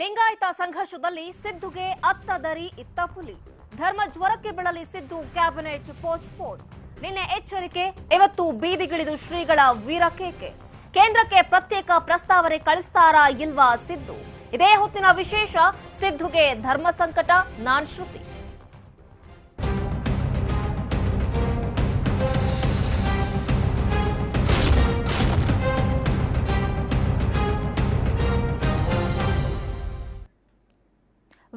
ಲಿಂಗಾಯತ ಸಂಘರ್ಷದಲ್ಲಿ ಸಿದ್ದುಗೆ ಅತ್ತ ದರಿ ಇತ್ತ ಪುಲಿ ಧರ್ಮ ಜ್ವರಕ್ಕೆ ಬಿಡಲಿ ಸಿದ್ದು ಕ್ಯಾಬಿನೆಟ್ ಪೋಸ್ಟ್ ಪೋನ್ ನಿನ್ನೆ ಎಚ್ಚರಿಕೆ ಇವತ್ತು ಬೀದಿಗಿಳಿದು ಶ್ರೀಗಳ ವೀರಕೇಕೆ ಕೇಂದ್ರಕ್ಕೆ ಪ್ರತ್ಯೇಕ ಪ್ರಸ್ತಾವನೆ ಕಳಿಸ್ತಾರಾ ಇಲ್ವಾ ಸಿದ್ದು ಇದೇ ಹೊತ್ತಿನ ವಿಶೇಷ ಸಿದ್ದುಗೆ ಧರ್ಮ ಸಂಕಟ ನಾನ್ ಶ್ರುತಿ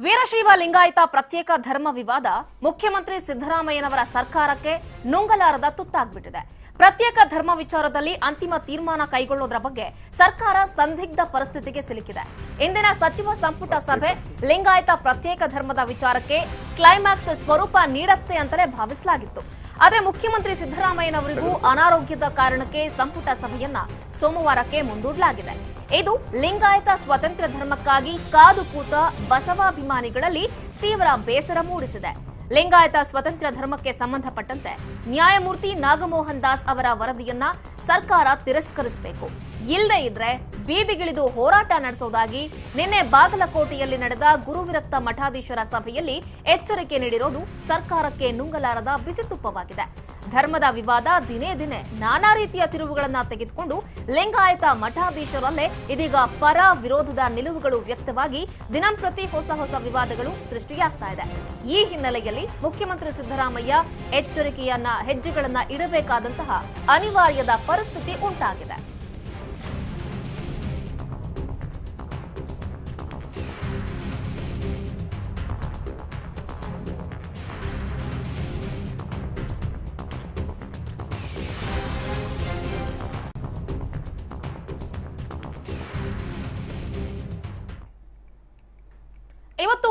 ವೀರಶೈವ ಲಿಂಗಾಯತ ಪ್ರತ್ಯೇಕ ಧರ್ಮ ವಿವಾದ ಮುಖ್ಯಮಂತ್ರಿ ಸಿದ್ದರಾಮಯ್ಯನವರ ಸರ್ಕಾರಕ್ಕೆ ನುಂಗಲಾರದ ತುತ್ತಾಗ್ಬಿಟ್ಟಿದೆ ಪ್ರತ್ಯೇಕ ಧರ್ಮ ವಿಚಾರದಲ್ಲಿ ಅಂತಿಮ ತೀರ್ಮಾನ ಕೈಗೊಳ್ಳೋದ್ರ ಬಗ್ಗೆ ಸರ್ಕಾರ ಸಂದಿಗ್ಧ ಪರಿಸ್ಥಿತಿಗೆ ಸಿಲುಕಿದೆ ಇಂದಿನ ಸಚಿವ ಸಂಪುಟ ಸಭೆ ಲಿಂಗಾಯತ ಪ್ರತ್ಯೇಕ ಧರ್ಮದ ವಿಚಾರಕ್ಕೆ ಕ್ಲೈಮ್ಯಾಕ್ಸ್ ಸ್ವರೂಪ ನೀಡತ್ತೆ ಅಂತಲೇ ಭಾವಿಸಲಾಗಿತ್ತು ಆದರೆ ಮುಖ್ಯಮಂತ್ರಿ ಸಿದ್ದರಾಮಯ್ಯನವರಿಗೂ ಅನಾರೋಗ್ಯದ ಕಾರಣಕ್ಕೆ ಸಂಪುಟ ಸಭೆಯನ್ನ ಸೋಮವಾರಕ್ಕೆ ಮುಂದೂಡಲಾಗಿದೆ ಇದು ಲಿಂಗಾಯತ ಸ್ವತಂತ್ರ ಧರ್ಮಕ್ಕಾಗಿ ಕಾದು ಕೂತ ಬಸವಾಭಿಮಾನಿಗಳಲ್ಲಿ ತೀವ್ರ ಬೇಸರ ಮೂಡಿಸಿದೆ ಲಿಂಗಾಯತ ಸ್ವತಂತ್ರ ಧರ್ಮಕ್ಕೆ ಸಂಬಂಧಪಟ್ಟಂತೆ ನ್ಯಾಯಮೂರ್ತಿ ನಾಗಮೋಹನ್ ದಾಸ್ ಅವರ ವರದಿಯನ್ನ ಸರ್ಕಾರ ತಿರಸ್ಕರಿಸಬೇಕು ಇಲ್ಲದೆ ಇದ್ರೆ ಬೀದಿಗಿಳಿದು ಹೋರಾಟ ನಡೆಸೋದಾಗಿ ನಿನ್ನೆ ಬಾಗಲಕೋಟೆಯಲ್ಲಿ ನಡೆದ ಗುರುವಿರಕ್ತ ಮಠಾಧೀಶರ ಸಭೆಯಲ್ಲಿ ಎಚ್ಚರಿಕೆ ನೀಡಿರೋದು ಸರ್ಕಾರಕ್ಕೆ ನುಂಗಲಾರದ ಬಿಸಿತುಪ್ಪವಾಗಿದೆ ಧರ್ಮದ ವಿವಾದ ದಿನೇ ದಿನೇ ನಾನಾ ರೀತಿಯ ತಿರುವುಗಳನ್ನ ತೆಗೆದುಕೊಂಡು ಲಿಂಗಾಯತ ಮಠಾಧೀಶರಲ್ಲೇ ಇದೀಗ ಪರ ವಿರೋಧದ ನಿಲುವುಗಳು ವ್ಯಕ್ತವಾಗಿ ದಿನಂಪ್ರತಿ ಹೊಸ ಹೊಸ ವಿವಾದಗಳು ಸೃಷ್ಟಿಯಾಗ್ತಾ ಇದೆ ಈ ಹಿನ್ನೆಲೆಯಲ್ಲಿ ಮುಖ್ಯಮಂತ್ರಿ ಸಿದ್ದರಾಮಯ್ಯ ಎಚ್ಚರಿಕೆಯನ್ನ ಹೆಜ್ಜೆಗಳನ್ನ ಇಡಬೇಕಾದಂತಹ ಅನಿವಾರ್ಯದ ಪರಿಸ್ಥಿತಿ ಉಂಟಾಗಿದೆ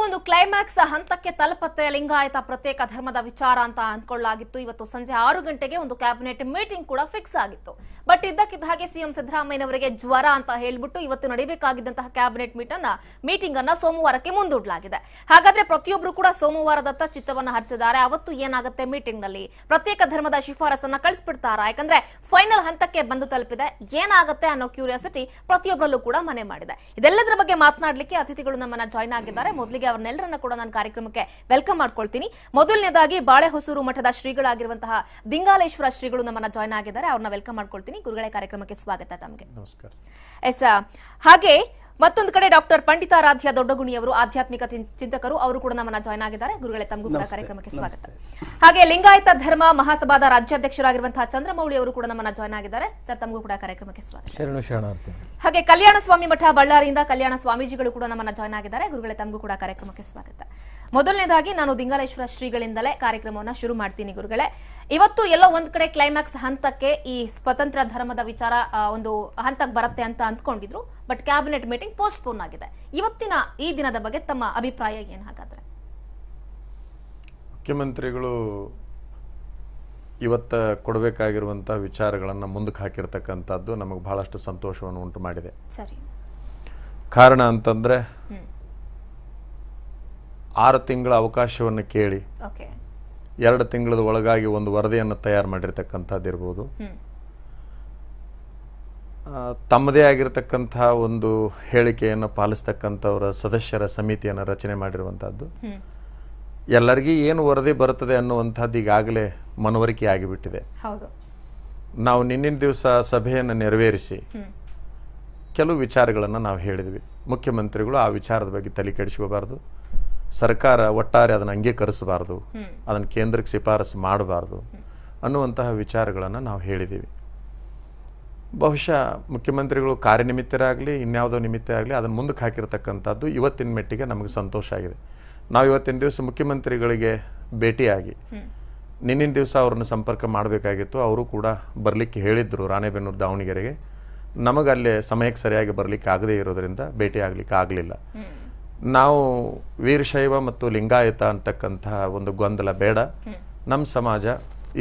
ಒಂದು ಕ್ಲೈಮ್ಯಾಕ್ಸ್ ಹಂತಕ್ಕೆ ತಲುಪತ್ತೆ ಲಿಂಗಾಯತ ಪ್ರತ್ಯೇಕ ಧರ್ಮದ ವಿಚಾರ ಅಂತ ಅಂದ್ಕೊಳ್ಳಲಾಗಿತ್ತು ಇವತ್ತು ಸಂಜೆ ಆರು ಗಂಟೆಗೆ ಒಂದು ಕ್ಯಾಬಿನೆಟ್ ಮೀಟಿಂಗ್ ಕೂಡ ಫಿಕ್ಸ್ ಆಗಿತ್ತು ಬಟ್ ಇದ್ದಕ್ಕಿದ್ದ ಹಾಗೆ ಸಿಎಂ ಸಿದ್ದರಾಮಯ್ಯನವರಿಗೆ ಜ್ವರ ಅಂತ ಹೇಳ್ಬಿಟ್ಟು ಇವತ್ತು ನಡೀಬೇಕಾಗಿದ್ದಂತಹ ಕ್ಯಾಬಿನೆಟ್ ಮೀಟ್ ಅನ್ನ ಮೀಟಿಂಗ್ ಅನ್ನ ಸೋಮವಾರಕ್ಕೆ ಮುಂದೂಡಲಾಗಿದೆ ಹಾಗಾದ್ರೆ ಪ್ರತಿಯೊಬ್ರು ಕೂಡ ಸೋಮವಾರದತ್ತ ಚಿತ್ತವನ್ನು ಹರಿಸಿದ್ದಾರೆ ಅವತ್ತು ಏನಾಗುತ್ತೆ ಮೀಟಿಂಗ್ ನಲ್ಲಿ ಪ್ರತ್ಯೇಕ ಧರ್ಮದ ಶಿಫಾರಸನ್ನ ಕಳಿಸ್ಬಿಡ್ತಾರ ಯಾಕಂದ್ರೆ ಫೈನಲ್ ಹಂತಕ್ಕೆ ಬಂದು ತಲುಪಿದೆ ಏನಾಗುತ್ತೆ ಅನ್ನೋ ಕ್ಯೂರಿಯಾಸಿಟಿ ಪ್ರತಿಯೊಬ್ಬರಲ್ಲೂ ಕೂಡ ಮನೆ ಮಾಡಿದೆ ಇದೆಲ್ಲದರ ಬಗ್ಗೆ ಮಾತನಾಡಲಿಕ್ಕೆ ಅತಿಥಿಗಳು ನಮ್ಮನ್ನ ಜಾಯ್ನ್ ಆಗಿದ್ದಾರೆ ಮೊದಲಿಗೆ ಅವರ ಅವ್ರನ್ನೆಲ್ಲರನ್ನ ಕೂಡ ನಾನು ಕಾರ್ಯಕ್ರಮಕ್ಕೆ ವೆಲ್ಕಮ್ ಮಾಡ್ಕೊಳ್ತೀನಿ ಮೊದಲನೇದಾಗಿ ಬಾಳೆಹೊಸೂರು ಮಠದ ಶ್ರೀಗಳಾಗಿರುವಂತಹ ದಿಂಗಾಲೇಶ್ವರ ಶ್ರೀಗಳು ನಮ್ಮನ್ನ ಜಾಯ್ನ್ ಆಗಿದ್ದಾರೆ ಅವ್ರನ್ನ ವೆಲ್ಕಮ್ ಮಾಡ್ಕೊಳ್ತೀನಿ ಗುರುಗಳೇ ಕಾರ್ಯಕ್ರಮಕ್ಕೆ ಸ್ವಾಗತ ತಮಗೆ ನಮಸ್ಕಾರ ಎಸ್ ಹಾಗೆ ಮತ್ತೊಂದು ಕಡೆ ಡಾಕ್ಟರ್ ಪಂಡಿತಾರಾಧ್ಯ ಅವರು ಆಧ್ಯಾತ್ಮಿಕ ಚಿಂತಕರು ಅವರು ಕೂಡ ನಮ್ಮನ್ನ ಜಾಯ್ನ್ ಆಗಿದ್ದಾರೆ ಗುರುಗಳೇ ತಮಗೂ ಕೂಡ ಕಾರ್ಯಕ್ರಮಕ್ಕೆ ಸ್ವಾಗತ ಹಾಗೆ ಲಿಂಗಾಯತ ಧರ್ಮ ಮಹಾಸಭಾದ ರಾಜ್ಯಾಧ್ಯಕ್ಷರಾಗಿರುವಂತಹ ಚಂದ್ರಮೌಳಿ ಅವರು ಕೂಡ ನಮ್ಮನ್ನ ಜಾಯ್ನ್ ಆಗಿದ್ದಾರೆ ಸರ್ ತಮಗೂ ಕೂಡ ಕಾರ್ಯಕ್ರಮಕ್ಕೆ ಸ್ವಾಗತ ಹಾಗೆ ಕಲ್ಯಾಣ ಸ್ವಾಮಿ ಮಠ ಬಳ್ಳಾರಿಯಿಂದ ಕಲ್ಯಾಣ ಸ್ವಾಮೀಜಿಗಳು ಕೂಡ ನಮ್ಮನ್ನ ಜಾಯ್ನ್ ಆಗಿದ್ದಾರೆ ಗುರುಗಳೇ ತಮಗೂ ಕೂಡ ಕಾರ್ಯಕ್ರಮಕ್ಕೆ ಸ್ವಾಗತ ಮೊದಲನೇದಾಗಿ ನಾನು ದಿಂಗಾಲೇಶ್ವರ ಶ್ರೀಗಳಿಂದಲೇ ಕಾರ್ಯಕ್ರಮವನ್ನು ಶುರು ಮಾಡ್ತೀನಿ ಗುರುಗಳೇ ಇವತ್ತು ಎಲ್ಲೋ ಒಂದ್ ಕಡೆ ಕ್ಲೈಮ್ಯಾಕ್ಸ್ ಹಂತಕ್ಕೆ ಈ ಸ್ವತಂತ್ರ ಧರ್ಮದ ವಿಚಾರ ಒಂದು ಹಂತಕ್ಕೆ ಬರುತ್ತೆ ಅಂತ ಅಂದ್ಕೊಂಡಿದ್ರು ಬಟ್ ಕ್ಯಾಬಿನೆಟ್ ಮೀಟಿಂಗ್ ಪೋಸ್ಟ್ಪೋನ್ ಆಗಿದೆ ಇವತ್ತಿನ ಈ ದಿನದ ಬಗ್ಗೆ ತಮ್ಮ ಅಭಿಪ್ರಾಯ ಏನು ಹಾಗಾದ್ರೆ ಮುಖ್ಯಮಂತ್ರಿಗಳು ಇವತ್ತ ಕೊಡಬೇಕಾಗಿರುವಂಥ ವಿಚಾರಗಳನ್ನು ಮುಂದಕ್ಕೆ ಹಾಕಿರ್ತಕ್ಕಂಥದ್ದು ನಮಗೆ ಬಹಳಷ್ಟು ಸಂತೋಷವನ್ನು ಉಂಟು ಮಾಡಿದೆ ಸರಿ ಕಾರಣ ಅಂತಂದರೆ ಆರು ತಿಂಗಳ ಅವಕಾಶವನ್ನು ಕೇಳಿ ಎರಡು ತಿಂಗಳದ ಒಳಗಾಗಿ ಒಂದು ವರದಿಯನ್ನು ತಯಾರು ಮಾಡಿರ್ತಕ್ಕಂಥದ್ದಿರ್ಬೋದು ತಮ್ಮದೇ ಆಗಿರತಕ್ಕಂಥ ಒಂದು ಹೇಳಿಕೆಯನ್ನು ಪಾಲಿಸ್ತಕ್ಕಂಥವರ ಸದಸ್ಯರ ಸಮಿತಿಯನ್ನು ರಚನೆ ಮಾಡಿರುವಂಥದ್ದು ಎಲ್ಲರಿಗೂ ಏನು ವರದಿ ಬರುತ್ತದೆ ಅನ್ನುವಂಥದ್ದು ಈಗಾಗಲೇ ಮನವರಿಕೆ ಆಗಿಬಿಟ್ಟಿದೆ ನಾವು ನಿನ್ನಿನ ದಿವಸ ಸಭೆಯನ್ನು ನೆರವೇರಿಸಿ ಕೆಲವು ವಿಚಾರಗಳನ್ನು ನಾವು ಹೇಳಿದ್ವಿ ಮುಖ್ಯಮಂತ್ರಿಗಳು ಆ ವಿಚಾರದ ಬಗ್ಗೆ ತಲೆ ಕೆಡಿಸ್ಕೋಬಾರ್ದು ಸರ್ಕಾರ ಒಟ್ಟಾರೆ ಅದನ್ನು ಅಂಗೀಕರಿಸಬಾರ್ದು ಅದನ್ನು ಕೇಂದ್ರಕ್ಕೆ ಶಿಫಾರಸು ಮಾಡಬಾರ್ದು ಅನ್ನುವಂತಹ ವಿಚಾರಗಳನ್ನು ನಾವು ಹೇಳಿದ್ದೀವಿ ಬಹುಶಃ ಮುಖ್ಯಮಂತ್ರಿಗಳು ಕಾರ್ಯನಿಮಿತ್ತರಾಗಲಿ ಇನ್ಯಾವುದೋ ನಿಮಿತ್ತ ಆಗಲಿ ಅದನ್ನು ಮುಂದಕ್ಕೆ ಹಾಕಿರತಕ್ಕಂಥದ್ದು ಇವತ್ತಿನ ಮೆಟ್ಟಿಗೆ ನಮಗೆ ಸಂತೋಷ ಆಗಿದೆ ನಾವು ಇವತ್ತಿನ ದಿವಸ ಮುಖ್ಯಮಂತ್ರಿಗಳಿಗೆ ಭೇಟಿಯಾಗಿ ನಿನ್ನಿನ ದಿವಸ ಅವ್ರನ್ನ ಸಂಪರ್ಕ ಮಾಡಬೇಕಾಗಿತ್ತು ಅವರು ಕೂಡ ಬರಲಿಕ್ಕೆ ಹೇಳಿದ್ರು ರಾಣೆಬೆನ್ನೂರು ದಾವಣಗೆರೆಗೆ ನಮಗಲ್ಲೇ ಸಮಯಕ್ಕೆ ಸರಿಯಾಗಿ ಬರಲಿಕ್ಕೆ ಆಗದೇ ಇರೋದರಿಂದ ಭೇಟಿ ಆಗಲಿಕ್ಕೆ ಆಗಲಿಲ್ಲ ನಾವು ವೀರಶೈವ ಮತ್ತು ಲಿಂಗಾಯತ ಅಂತಕ್ಕಂತಹ ಒಂದು ಗೊಂದಲ ಬೇಡ ನಮ್ಮ ಸಮಾಜ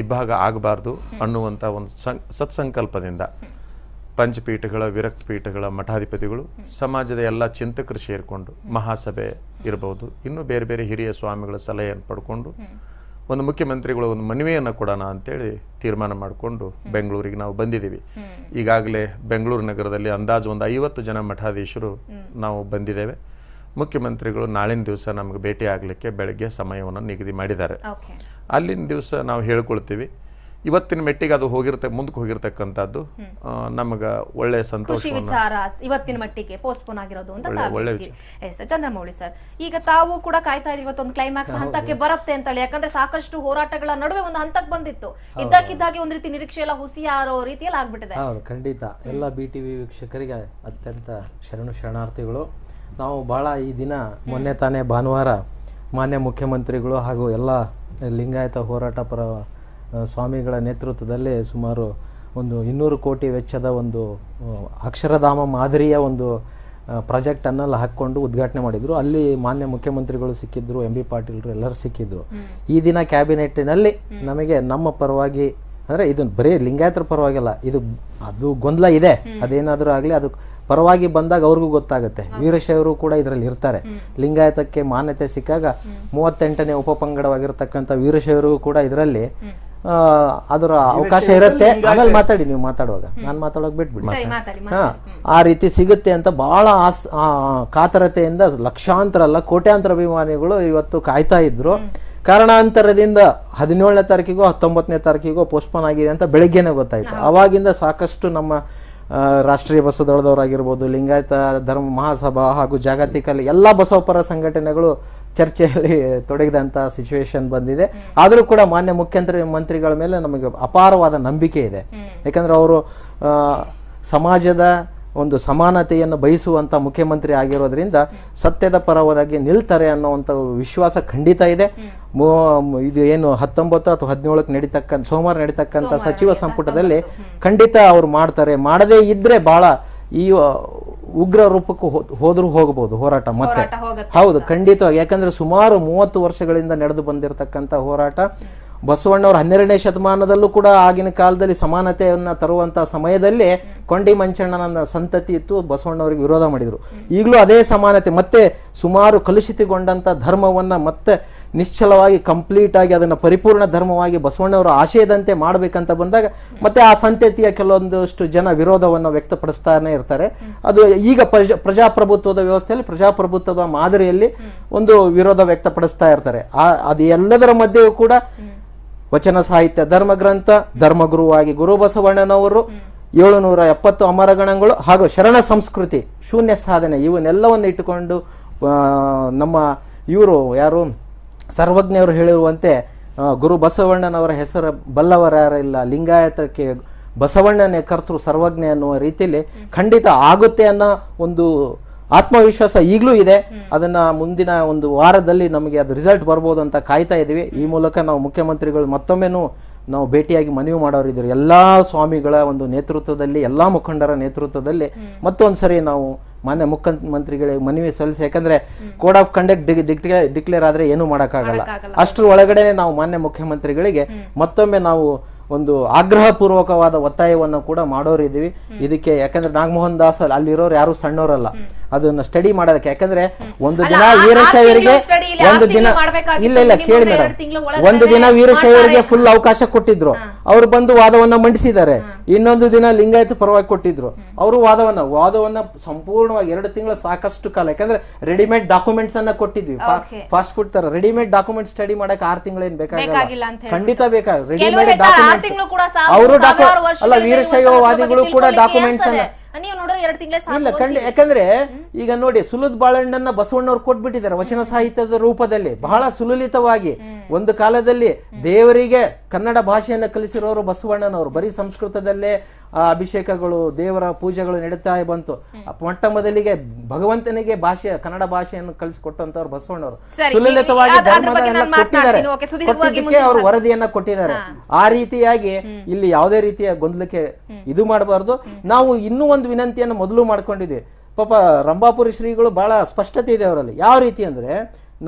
ಇಬ್ಬಾಗ ಆಗಬಾರ್ದು ಅನ್ನುವಂಥ ಒಂದು ಸಂ ಸತ್ಸಂಕಲ್ಪದಿಂದ ಪಂಚಪೀಠಗಳ ವಿರಕ್ತ ಪೀಠಗಳ ಮಠಾಧಿಪತಿಗಳು ಸಮಾಜದ ಎಲ್ಲ ಚಿಂತಕರು ಸೇರಿಕೊಂಡು ಮಹಾಸಭೆ ಇರಬಹುದು ಇನ್ನೂ ಬೇರೆ ಬೇರೆ ಹಿರಿಯ ಸ್ವಾಮಿಗಳ ಸಲಹೆಯನ್ನು ಪಡ್ಕೊಂಡು ಒಂದು ಮುಖ್ಯಮಂತ್ರಿಗಳು ಒಂದು ಮನವಿಯನ್ನು ಕೊಡೋಣ ಅಂತೇಳಿ ತೀರ್ಮಾನ ಮಾಡಿಕೊಂಡು ಬೆಂಗಳೂರಿಗೆ ನಾವು ಬಂದಿದ್ದೀವಿ ಈಗಾಗಲೇ ಬೆಂಗಳೂರು ನಗರದಲ್ಲಿ ಅಂದಾಜು ಒಂದು ಐವತ್ತು ಜನ ಮಠಾಧೀಶರು ನಾವು ಬಂದಿದ್ದೇವೆ ಮುಖ್ಯಮಂತ್ರಿಗಳು ನಾಳಿನ ದಿವಸ ನಮಗೆ ಭೇಟಿ ಆಗಲಿಕ್ಕೆ ಬೆಳಗ್ಗೆ ಸಮಯವನ್ನು ನಿಗದಿ ಮಾಡಿದ್ದಾರೆ ಅಲ್ಲಿನ ದಿವಸ ನಾವು ಹೇಳ್ಕೊಳ್ತೀವಿ ಇವತ್ತಿನ ಮೆಟ್ಟಿಗೆ ಅದು ಹೋಗಿರ್ತ ಮುಂದಕ್ಕೆ ಹೋಗಿರ್ತಕ್ಕಂಥದ್ದು ನಮಗ ಒಳ್ಳೆಯ ಸಂತೋಷ ವಿಚಾರ ಇವತ್ತಿನ ಮಟ್ಟಿಗೆ ಪೋಸ್ಟ್ಪೋನ್ ಆಗಿರೋದು ಅಂತ ಒಳ್ಳೆ ಎಸ್ ಚಂದ್ರಮೌಳಿ ಸರ್ ಈಗ ತಾವು ಕೂಡ ಕಾಯ್ತಾ ಇದ್ದೀವಿ ಇವತ್ತೊಂದು ಕ್ಲೈಮ್ಯಾಕ್ಸ್ ಹಂತಕ್ಕೆ ಬರುತ್ತೆ ಅಂತ ಹೇಳಿ ಯಾಕಂದ್ರೆ ಸಾಕಷ್ಟು ಹೋರಾಟಗಳ ನಡುವೆ ಒಂದು ಹಂತಕ್ಕೆ ಬಂದಿತ್ತು ಇದ್ದಕ್ಕಿದ್ದಾಗೆ ಒಂದು ರೀತಿ ನಿರೀಕ್ಷೆ ಎಲ್ಲ ಹುಸಿ ಆರೋ ರೀತಿಯಲ್ಲಿ ಆಗ್ಬಿಟ್ಟಿದೆ ಖಂಡಿತ ಎಲ್ಲ ಬಿ ವೀಕ್ಷಕರಿಗೆ ಅತ್ಯಂತ ಶರಣು ಶರಣಾರ್ಥಿಗಳು ನಾವು ಭಾಳ ಈ ದಿನ ಮೊನ್ನೆ ತಾನೇ ಭಾನುವಾರ ಮಾನ್ಯ ಮುಖ್ಯಮಂತ್ರಿಗಳು ಹಾಗೂ ಎಲ್ಲ ಲಿಂಗಾಯತ ಹೋರಾಟ ಪರ ಸ್ವಾಮಿಗಳ ನೇತೃತ್ವದಲ್ಲಿ ಸುಮಾರು ಒಂದು ಇನ್ನೂರು ಕೋಟಿ ವೆಚ್ಚದ ಒಂದು ಅಕ್ಷರಧಾಮ ಮಾದರಿಯ ಒಂದು ಪ್ರಾಜೆಕ್ಟನ್ನೆಲ್ಲ ಹಾಕ್ಕೊಂಡು ಉದ್ಘಾಟನೆ ಮಾಡಿದರು ಅಲ್ಲಿ ಮಾನ್ಯ ಮುಖ್ಯಮಂತ್ರಿಗಳು ಸಿಕ್ಕಿದ್ರು ಎಂ ಬಿ ಪಾಟೀಲ್ರು ಎಲ್ಲರೂ ಸಿಕ್ಕಿದ್ರು ಈ ದಿನ ಕ್ಯಾಬಿನೆಟ್ಟಿನಲ್ಲಿ ನಮಗೆ ನಮ್ಮ ಪರವಾಗಿ ಅಂದರೆ ಇದನ್ನು ಬರೀ ಲಿಂಗಾಯತರ ಪರವಾಗಿಲ್ಲ ಇದು ಅದು ಗೊಂದಲ ಇದೆ ಅದೇನಾದರೂ ಆಗಲಿ ಅದು ಪರವಾಗಿ ಬಂದಾಗ ಅವ್ರಿಗೂ ಗೊತ್ತಾಗುತ್ತೆ ವೀರಶೈವರು ಕೂಡ ಇದರಲ್ಲಿ ಇರ್ತಾರೆ ಲಿಂಗಾಯತಕ್ಕೆ ಮಾನ್ಯತೆ ಸಿಕ್ಕಾಗ ಮೂವತ್ತೆಂಟನೇ ಉಪಪಂಗಡವಾಗಿರ್ತಕ್ಕಂಥ ವೀರಶೈವರಿಗೂ ಕೂಡ ಇದರಲ್ಲಿ ಅದರ ಅವಕಾಶ ಇರುತ್ತೆ ಆಮೇಲೆ ಮಾತಾಡಿ ನೀವು ಮಾತಾಡುವಾಗ ನಾನು ಮಾತಾಡೋಕೆ ಬಿಟ್ಬಿಡಿ ಹಾ ಆ ರೀತಿ ಸಿಗುತ್ತೆ ಅಂತ ಬಹಳ ಆಸ್ ಕಾತರತೆಯಿಂದ ಲಕ್ಷಾಂತರ ಅಲ್ಲ ಕೋಟ್ಯಾಂತರ ಅಭಿಮಾನಿಗಳು ಇವತ್ತು ಕಾಯ್ತಾ ಇದ್ರು ಕಾರಣಾಂತರದಿಂದ ಹದಿನೇಳನೇ ತಾರೀಕಿಗೋ ಹತ್ತೊಂಬತ್ತನೇ ತಾರೀಕಿಗೋ ಪೋಸ್ಟ್ಪೋನ್ ಆಗಿದೆ ಅಂತ ಬೆಳಗ್ಗೆನೇ ಗೊತ್ತಾಯ್ತು ಅವಾಗಿಂದ ಸಾಕಷ್ಟು ನಮ್ಮ ರಾಷ್ಟ್ರೀಯ ಬಸವ ಆಗಿರ್ಬೋದು ಲಿಂಗಾಯತ ಧರ್ಮ ಮಹಾಸಭಾ ಹಾಗೂ ಜಾಗತಿಕ ಎಲ್ಲ ಬಸವಪರ ಸಂಘಟನೆಗಳು ಚರ್ಚೆಯಲ್ಲಿ ತೊಡಗಿದಂಥ ಸಿಚುವೇಶನ್ ಬಂದಿದೆ ಆದರೂ ಕೂಡ ಮಾನ್ಯ ಮುಖ್ಯಮಂತ್ರಿ ಮಂತ್ರಿಗಳ ಮೇಲೆ ನಮಗೆ ಅಪಾರವಾದ ನಂಬಿಕೆ ಇದೆ ಯಾಕಂದ್ರೆ ಅವರು ಸಮಾಜದ ಒಂದು ಸಮಾನತೆಯನ್ನು ಬಯಸುವಂಥ ಮುಖ್ಯಮಂತ್ರಿ ಆಗಿರೋದ್ರಿಂದ ಸತ್ಯದ ಪರವಾಗಿ ನಿಲ್ತಾರೆ ಅನ್ನೋವಂಥ ವಿಶ್ವಾಸ ಖಂಡಿತ ಇದೆ ಇದು ಏನು ಹತ್ತೊಂಬತ್ತು ಅಥವಾ ಹದಿನೇಳಕ್ಕೆ ನಡೀತಕ್ಕಂಥ ಸೋಮವಾರ ನಡೀತಕ್ಕಂಥ ಸಚಿವ ಸಂಪುಟದಲ್ಲಿ ಖಂಡಿತ ಅವ್ರು ಮಾಡ್ತಾರೆ ಮಾಡದೇ ಇದ್ದರೆ ಭಾಳ ಈ ಉಗ್ರ ರೂಪಕ್ಕೂ ಹೋದ್ರೂ ಹೋಗಬಹುದು ಹೋರಾಟ ಮತ್ತೆ ಹೌದು ಖಂಡಿತವಾಗಿ ಯಾಕಂದ್ರೆ ಸುಮಾರು ಮೂವತ್ತು ವರ್ಷಗಳಿಂದ ನಡೆದು ಬಂದಿರತಕ್ಕಂಥ ಹೋರಾಟ ಬಸವಣ್ಣವ್ರ ಹನ್ನೆರಡನೇ ಶತಮಾನದಲ್ಲೂ ಕೂಡ ಆಗಿನ ಕಾಲದಲ್ಲಿ ಸಮಾನತೆಯನ್ನು ತರುವಂಥ ಸಮಯದಲ್ಲಿ ಕೊಂಡಿ ಮಂಚಣ್ಣನ ಸಂತತಿ ಇತ್ತು ಬಸವಣ್ಣವ್ರಿಗೆ ವಿರೋಧ ಮಾಡಿದರು ಈಗಲೂ ಅದೇ ಸಮಾನತೆ ಮತ್ತೆ ಸುಮಾರು ಕಲುಷಿತಗೊಂಡಂಥ ಧರ್ಮವನ್ನು ಮತ್ತೆ ನಿಶ್ಚಲವಾಗಿ ಕಂಪ್ಲೀಟಾಗಿ ಅದನ್ನು ಪರಿಪೂರ್ಣ ಧರ್ಮವಾಗಿ ಬಸವಣ್ಣವರು ಆಶಯದಂತೆ ಮಾಡಬೇಕಂತ ಬಂದಾಗ ಮತ್ತೆ ಆ ಸಂತತಿಯ ಕೆಲವೊಂದಷ್ಟು ಜನ ವಿರೋಧವನ್ನು ವ್ಯಕ್ತಪಡಿಸ್ತಾನೆ ಇರ್ತಾರೆ ಅದು ಈಗ ಪ್ರಜಾ ಪ್ರಜಾಪ್ರಭುತ್ವದ ವ್ಯವಸ್ಥೆಯಲ್ಲಿ ಪ್ರಜಾಪ್ರಭುತ್ವದ ಮಾದರಿಯಲ್ಲಿ ಒಂದು ವಿರೋಧ ವ್ಯಕ್ತಪಡಿಸ್ತಾ ಇರ್ತಾರೆ ಆ ಅದು ಎಲ್ಲದರ ಮಧ್ಯೆಯೂ ಕೂಡ ವಚನ ಸಾಹಿತ್ಯ ಧರ್ಮಗ್ರಂಥ ಧರ್ಮಗುರುವಾಗಿ ಗುರು ಬಸವಣ್ಣನವರು ಏಳುನೂರ ಎಪ್ಪತ್ತು ಅಮರಗಣಗಳು ಹಾಗೂ ಶರಣ ಸಂಸ್ಕೃತಿ ಶೂನ್ಯ ಸಾಧನೆ ಇವನ್ನೆಲ್ಲವನ್ನು ಇಟ್ಟುಕೊಂಡು ನಮ್ಮ ಇವರು ಯಾರು ಸರ್ವಜ್ಞರು ಹೇಳಿರುವಂತೆ ಗುರು ಬಸವಣ್ಣನವರ ಹೆಸರು ಬಲ್ಲವರಾರಿಲ್ಲ ಲಿಂಗಾಯತಕ್ಕೆ ಬಸವಣ್ಣನೇ ಕರ್ತೃ ಸರ್ವಜ್ಞ ಅನ್ನುವ ರೀತಿಯಲ್ಲಿ ಖಂಡಿತ ಆಗುತ್ತೆ ಅನ್ನೋ ಒಂದು ಆತ್ಮವಿಶ್ವಾಸ ಈಗಲೂ ಇದೆ ಅದನ್ನ ಮುಂದಿನ ಒಂದು ವಾರದಲ್ಲಿ ನಮಗೆ ಅದು ರಿಸಲ್ಟ್ ಬರ್ಬೋದು ಅಂತ ಕಾಯ್ತಾ ಇದ್ದೀವಿ ಈ ಮೂಲಕ ನಾವು ಮುಖ್ಯಮಂತ್ರಿಗಳು ಮತ್ತೊಮ್ಮೆನೂ ನಾವು ಭೇಟಿಯಾಗಿ ಮನವಿ ಮಾಡೋರಿದ್ರು ಎಲ್ಲ ಸ್ವಾಮಿಗಳ ಒಂದು ನೇತೃತ್ವದಲ್ಲಿ ಎಲ್ಲ ಮುಖಂಡರ ನೇತೃತ್ವದಲ್ಲಿ ಮತ್ತೊಂದು ಸರಿ ನಾವು ಮಾನ್ಯ ಮುಖ್ಯಮಂತ್ರಿಗಳಿಗೆ ಮನವಿ ಸಲ್ಲಿಸಿ ಯಾಕಂದ್ರೆ ಕೋಡ್ ಆಫ್ ಕಂಡಕ್ಟ್ ಡಿಕ್ಲೇರ್ ಆದ್ರೆ ಏನೂ ಮಾಡೋಕ್ಕಾಗಲ್ಲ ಅಷ್ಟರ ಒಳಗಡೆ ನಾವು ಮಾನ್ಯ ಮುಖ್ಯಮಂತ್ರಿಗಳಿಗೆ ಮತ್ತೊಮ್ಮೆ ನಾವು ಒಂದು ಆಗ್ರಹಪೂರ್ವಕವಾದ ಒತ್ತಾಯವನ್ನು ಕೂಡ ಮಾಡೋರಿದ್ದೀವಿ ಇದಕ್ಕೆ ಯಾಕಂದ್ರೆ ನಾಗಮೋಹನ್ ದಾಸ್ ಅಲ್ಲಿರೋರು ಯಾರು ಸಣ್ಣವರಲ್ಲ ಅದನ್ನ ಸ್ಟಡಿ ಮಾಡೋದಕ್ಕೆ ಯಾಕಂದ್ರೆ ಒಂದು ದಿನ ವೀರಶೈವರಿಗೆ ಒಂದು ದಿನ ಇಲ್ಲ ಇಲ್ಲ ಕೇಳಿ ಮೇಡಮ್ ಒಂದು ದಿನ ವೀರಶೈವರಿಗೆ ಫುಲ್ ಅವಕಾಶ ಕೊಟ್ಟಿದ್ರು ಅವ್ರು ಬಂದು ವಾದವನ್ನ ಮಂಡಿಸಿದ್ದಾರೆ ಇನ್ನೊಂದು ದಿನ ಲಿಂಗಾಯತ ಪರವಾಗಿ ಕೊಟ್ಟಿದ್ರು ಅವರು ವಾದವನ್ನ ವಾದವನ್ನ ಸಂಪೂರ್ಣವಾಗಿ ಎರಡು ತಿಂಗಳ ಸಾಕಷ್ಟು ಕಾಲ ಯಾಕಂದ್ರೆ ರೆಡಿಮೇಡ್ ಡಾಕ್ಯುಮೆಂಟ್ಸ್ ಅನ್ನ ಕೊಟ್ಟಿದ್ವಿ ಫಾಸ್ಟ್ ಫುಡ್ ತರ ರೆಡಿಮೇಡ್ ಡಾಕ್ಯುಮೆಂಟ್ ಸ್ಟಡಿ ಮಾಡಕ್ ಆರು ತಿಂಗಳೇನ್ ಬೇಕಾಗಿಲ್ಲ ಖಂಡಿತ ಬೇಕಾಗ ರೆಡಿಮೇಡ್ ಡಾಕ್ಯುಮೆಂಟ್ಸ್ ಅವರು ಡಾಕ್ಯುಮೆಂಟ್ ಅಲ್ಲ ವೀರಶೈವ ವಾದಿಗಳು ಕೂಡ ಡಾಕ್ಯುಮೆಂಟ್ಸ್ ಅನ್ನ ಎರಡು ಇಲ್ಲ ಯಾಕಂದ್ರೆ ಈಗ ನೋಡಿ ಸುಲುದ್ ಬಾಳಣ್ಣನ ಬಸವಣ್ಣವ್ರು ಕೊಟ್ಬಿಟ್ಟಿದ್ದಾರೆ ವಚನ ಸಾಹಿತ್ಯದ ರೂಪದಲ್ಲಿ ಬಹಳ ಸುಲಲಿತವಾಗಿ ಒಂದು ಕಾಲದಲ್ಲಿ ದೇವರಿಗೆ ಕನ್ನಡ ಭಾಷೆಯನ್ನು ಕಲಿಸಿರೋರು ಬಸವಣ್ಣನವರು ಬರೀ ಸಂಸ್ಕೃತದಲ್ಲೇ ಆ ಅಭಿಷೇಕಗಳು ದೇವರ ಪೂಜೆಗಳು ನಡೀತಾ ಬಂತು ಮೊಟ್ಟ ಮೊದಲಿಗೆ ಭಗವಂತನಿಗೆ ಭಾಷೆ ಕನ್ನಡ ಭಾಷೆಯನ್ನು ಕಲಿಸಿಕೊಟ್ಟಂತವ್ರು ಬಸವಣ್ಣವರು ಸುಲಲಿತವಾಗಿ ಕೊಟ್ಟಿದ್ದಾರೆ ಕೊಟ್ಟಿದ್ದಕ್ಕೆ ಅವರು ವರದಿಯನ್ನ ಕೊಟ್ಟಿದ್ದಾರೆ ಆ ರೀತಿಯಾಗಿ ಇಲ್ಲಿ ಯಾವುದೇ ರೀತಿಯ ಗೊಂದಲಕ್ಕೆ ಇದು ಮಾಡಬಾರ್ದು ನಾವು ಇನ್ನೂ ಒಂದು ವಿನಂತಿಯನ್ನು ಮೊದಲು ಮಾಡ್ಕೊಂಡಿದ್ವಿ ಪಾಪ ರಂಭಾಪುರಿ ಶ್ರೀಗಳು ಬಹಳ ಸ್ಪಷ್ಟತೆ ಇದೆ ಅವರಲ್ಲಿ ಯಾವ ರೀತಿ ಅಂದ್ರೆ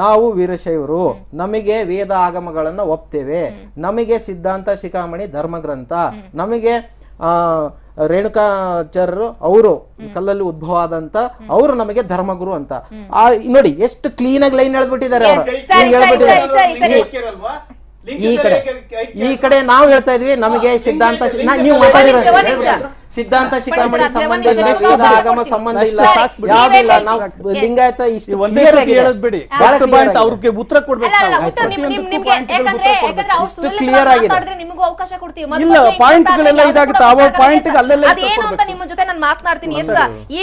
ನಾವು ವೀರಶೈವರು ನಮಗೆ ವೇದ ಆಗಮಗಳನ್ನು ಒಪ್ತೇವೆ ನಮಗೆ ಸಿದ್ಧಾಂತ ಶಿಖಾಮಣಿ ಧರ್ಮಗ್ರಂಥ ನಮಗೆ ಆ ರೇಣುಕಾಚಾರ್ಯರು ಅವರು ಕಲ್ಲಲ್ಲಿ ಉದ್ಭವ ಆದಂತ ಅವರು ನಮಗೆ ಧರ್ಮಗುರು ಅಂತ ಆ ನೋಡಿ ಎಷ್ಟು ಕ್ಲೀನ್ ಆಗಿ ಲೈನ್ ಹೇಳ್ಬಿಟ್ಟಿದ್ದಾರೆ ಅವರು ಈ ಕಡೆ ಈ ಕಡೆ ನಾವು ಹೇಳ್ತಾ ಇದ್ವಿ ನಮಗೆ ಸಿದ್ಧಾಂತ ನೀವು ಮಾತಾಡಿರೋ ಸಿದ್ಧಾಂತ ಶಿಖಾಮಣಿ ಸಂಬಂಧ ಇಲ್ಲ ಲಿಂಗಾಯತ ಆಗಮ ಸಂಬಂಧ ಇಲ್ಲ ಯಾವ್ದಿಲ್ಲ ನಾವು ಲಿಂಗಾಯತ ಇಷ್ಟು ಒಂದೇ ಸತಿ ಹೇಳೋದ್ ಬಿಡಿ ಡಾಕ್ಟರ್ ಪಾಯಿಂಟ್ ಅವ್ರಿಗೆ ಉತ್ತರ ಕೊಡ್ಬೇಕು ಇಷ್ಟು ಕ್ಲಿಯರ್ ಆಗಿದೆ ನಿಮಗೂ ಅವಕಾಶ ಕೊಡ್ತೀವಿ ಇಲ್ಲ ಪಾಯಿಂಟ್ ಗಳೆಲ್ಲ ಇದಾಗುತ್ತೆ ಆ ಪಾಯಿಂಟ್ ಅಲ್ಲೆಲ್ಲ ಅದೇನು ಅಂತ ನಿಮ್ಮ ಜೊತೆ ನಾನು ಮಾತನಾಡ್ತೀನಿ ಎಸ್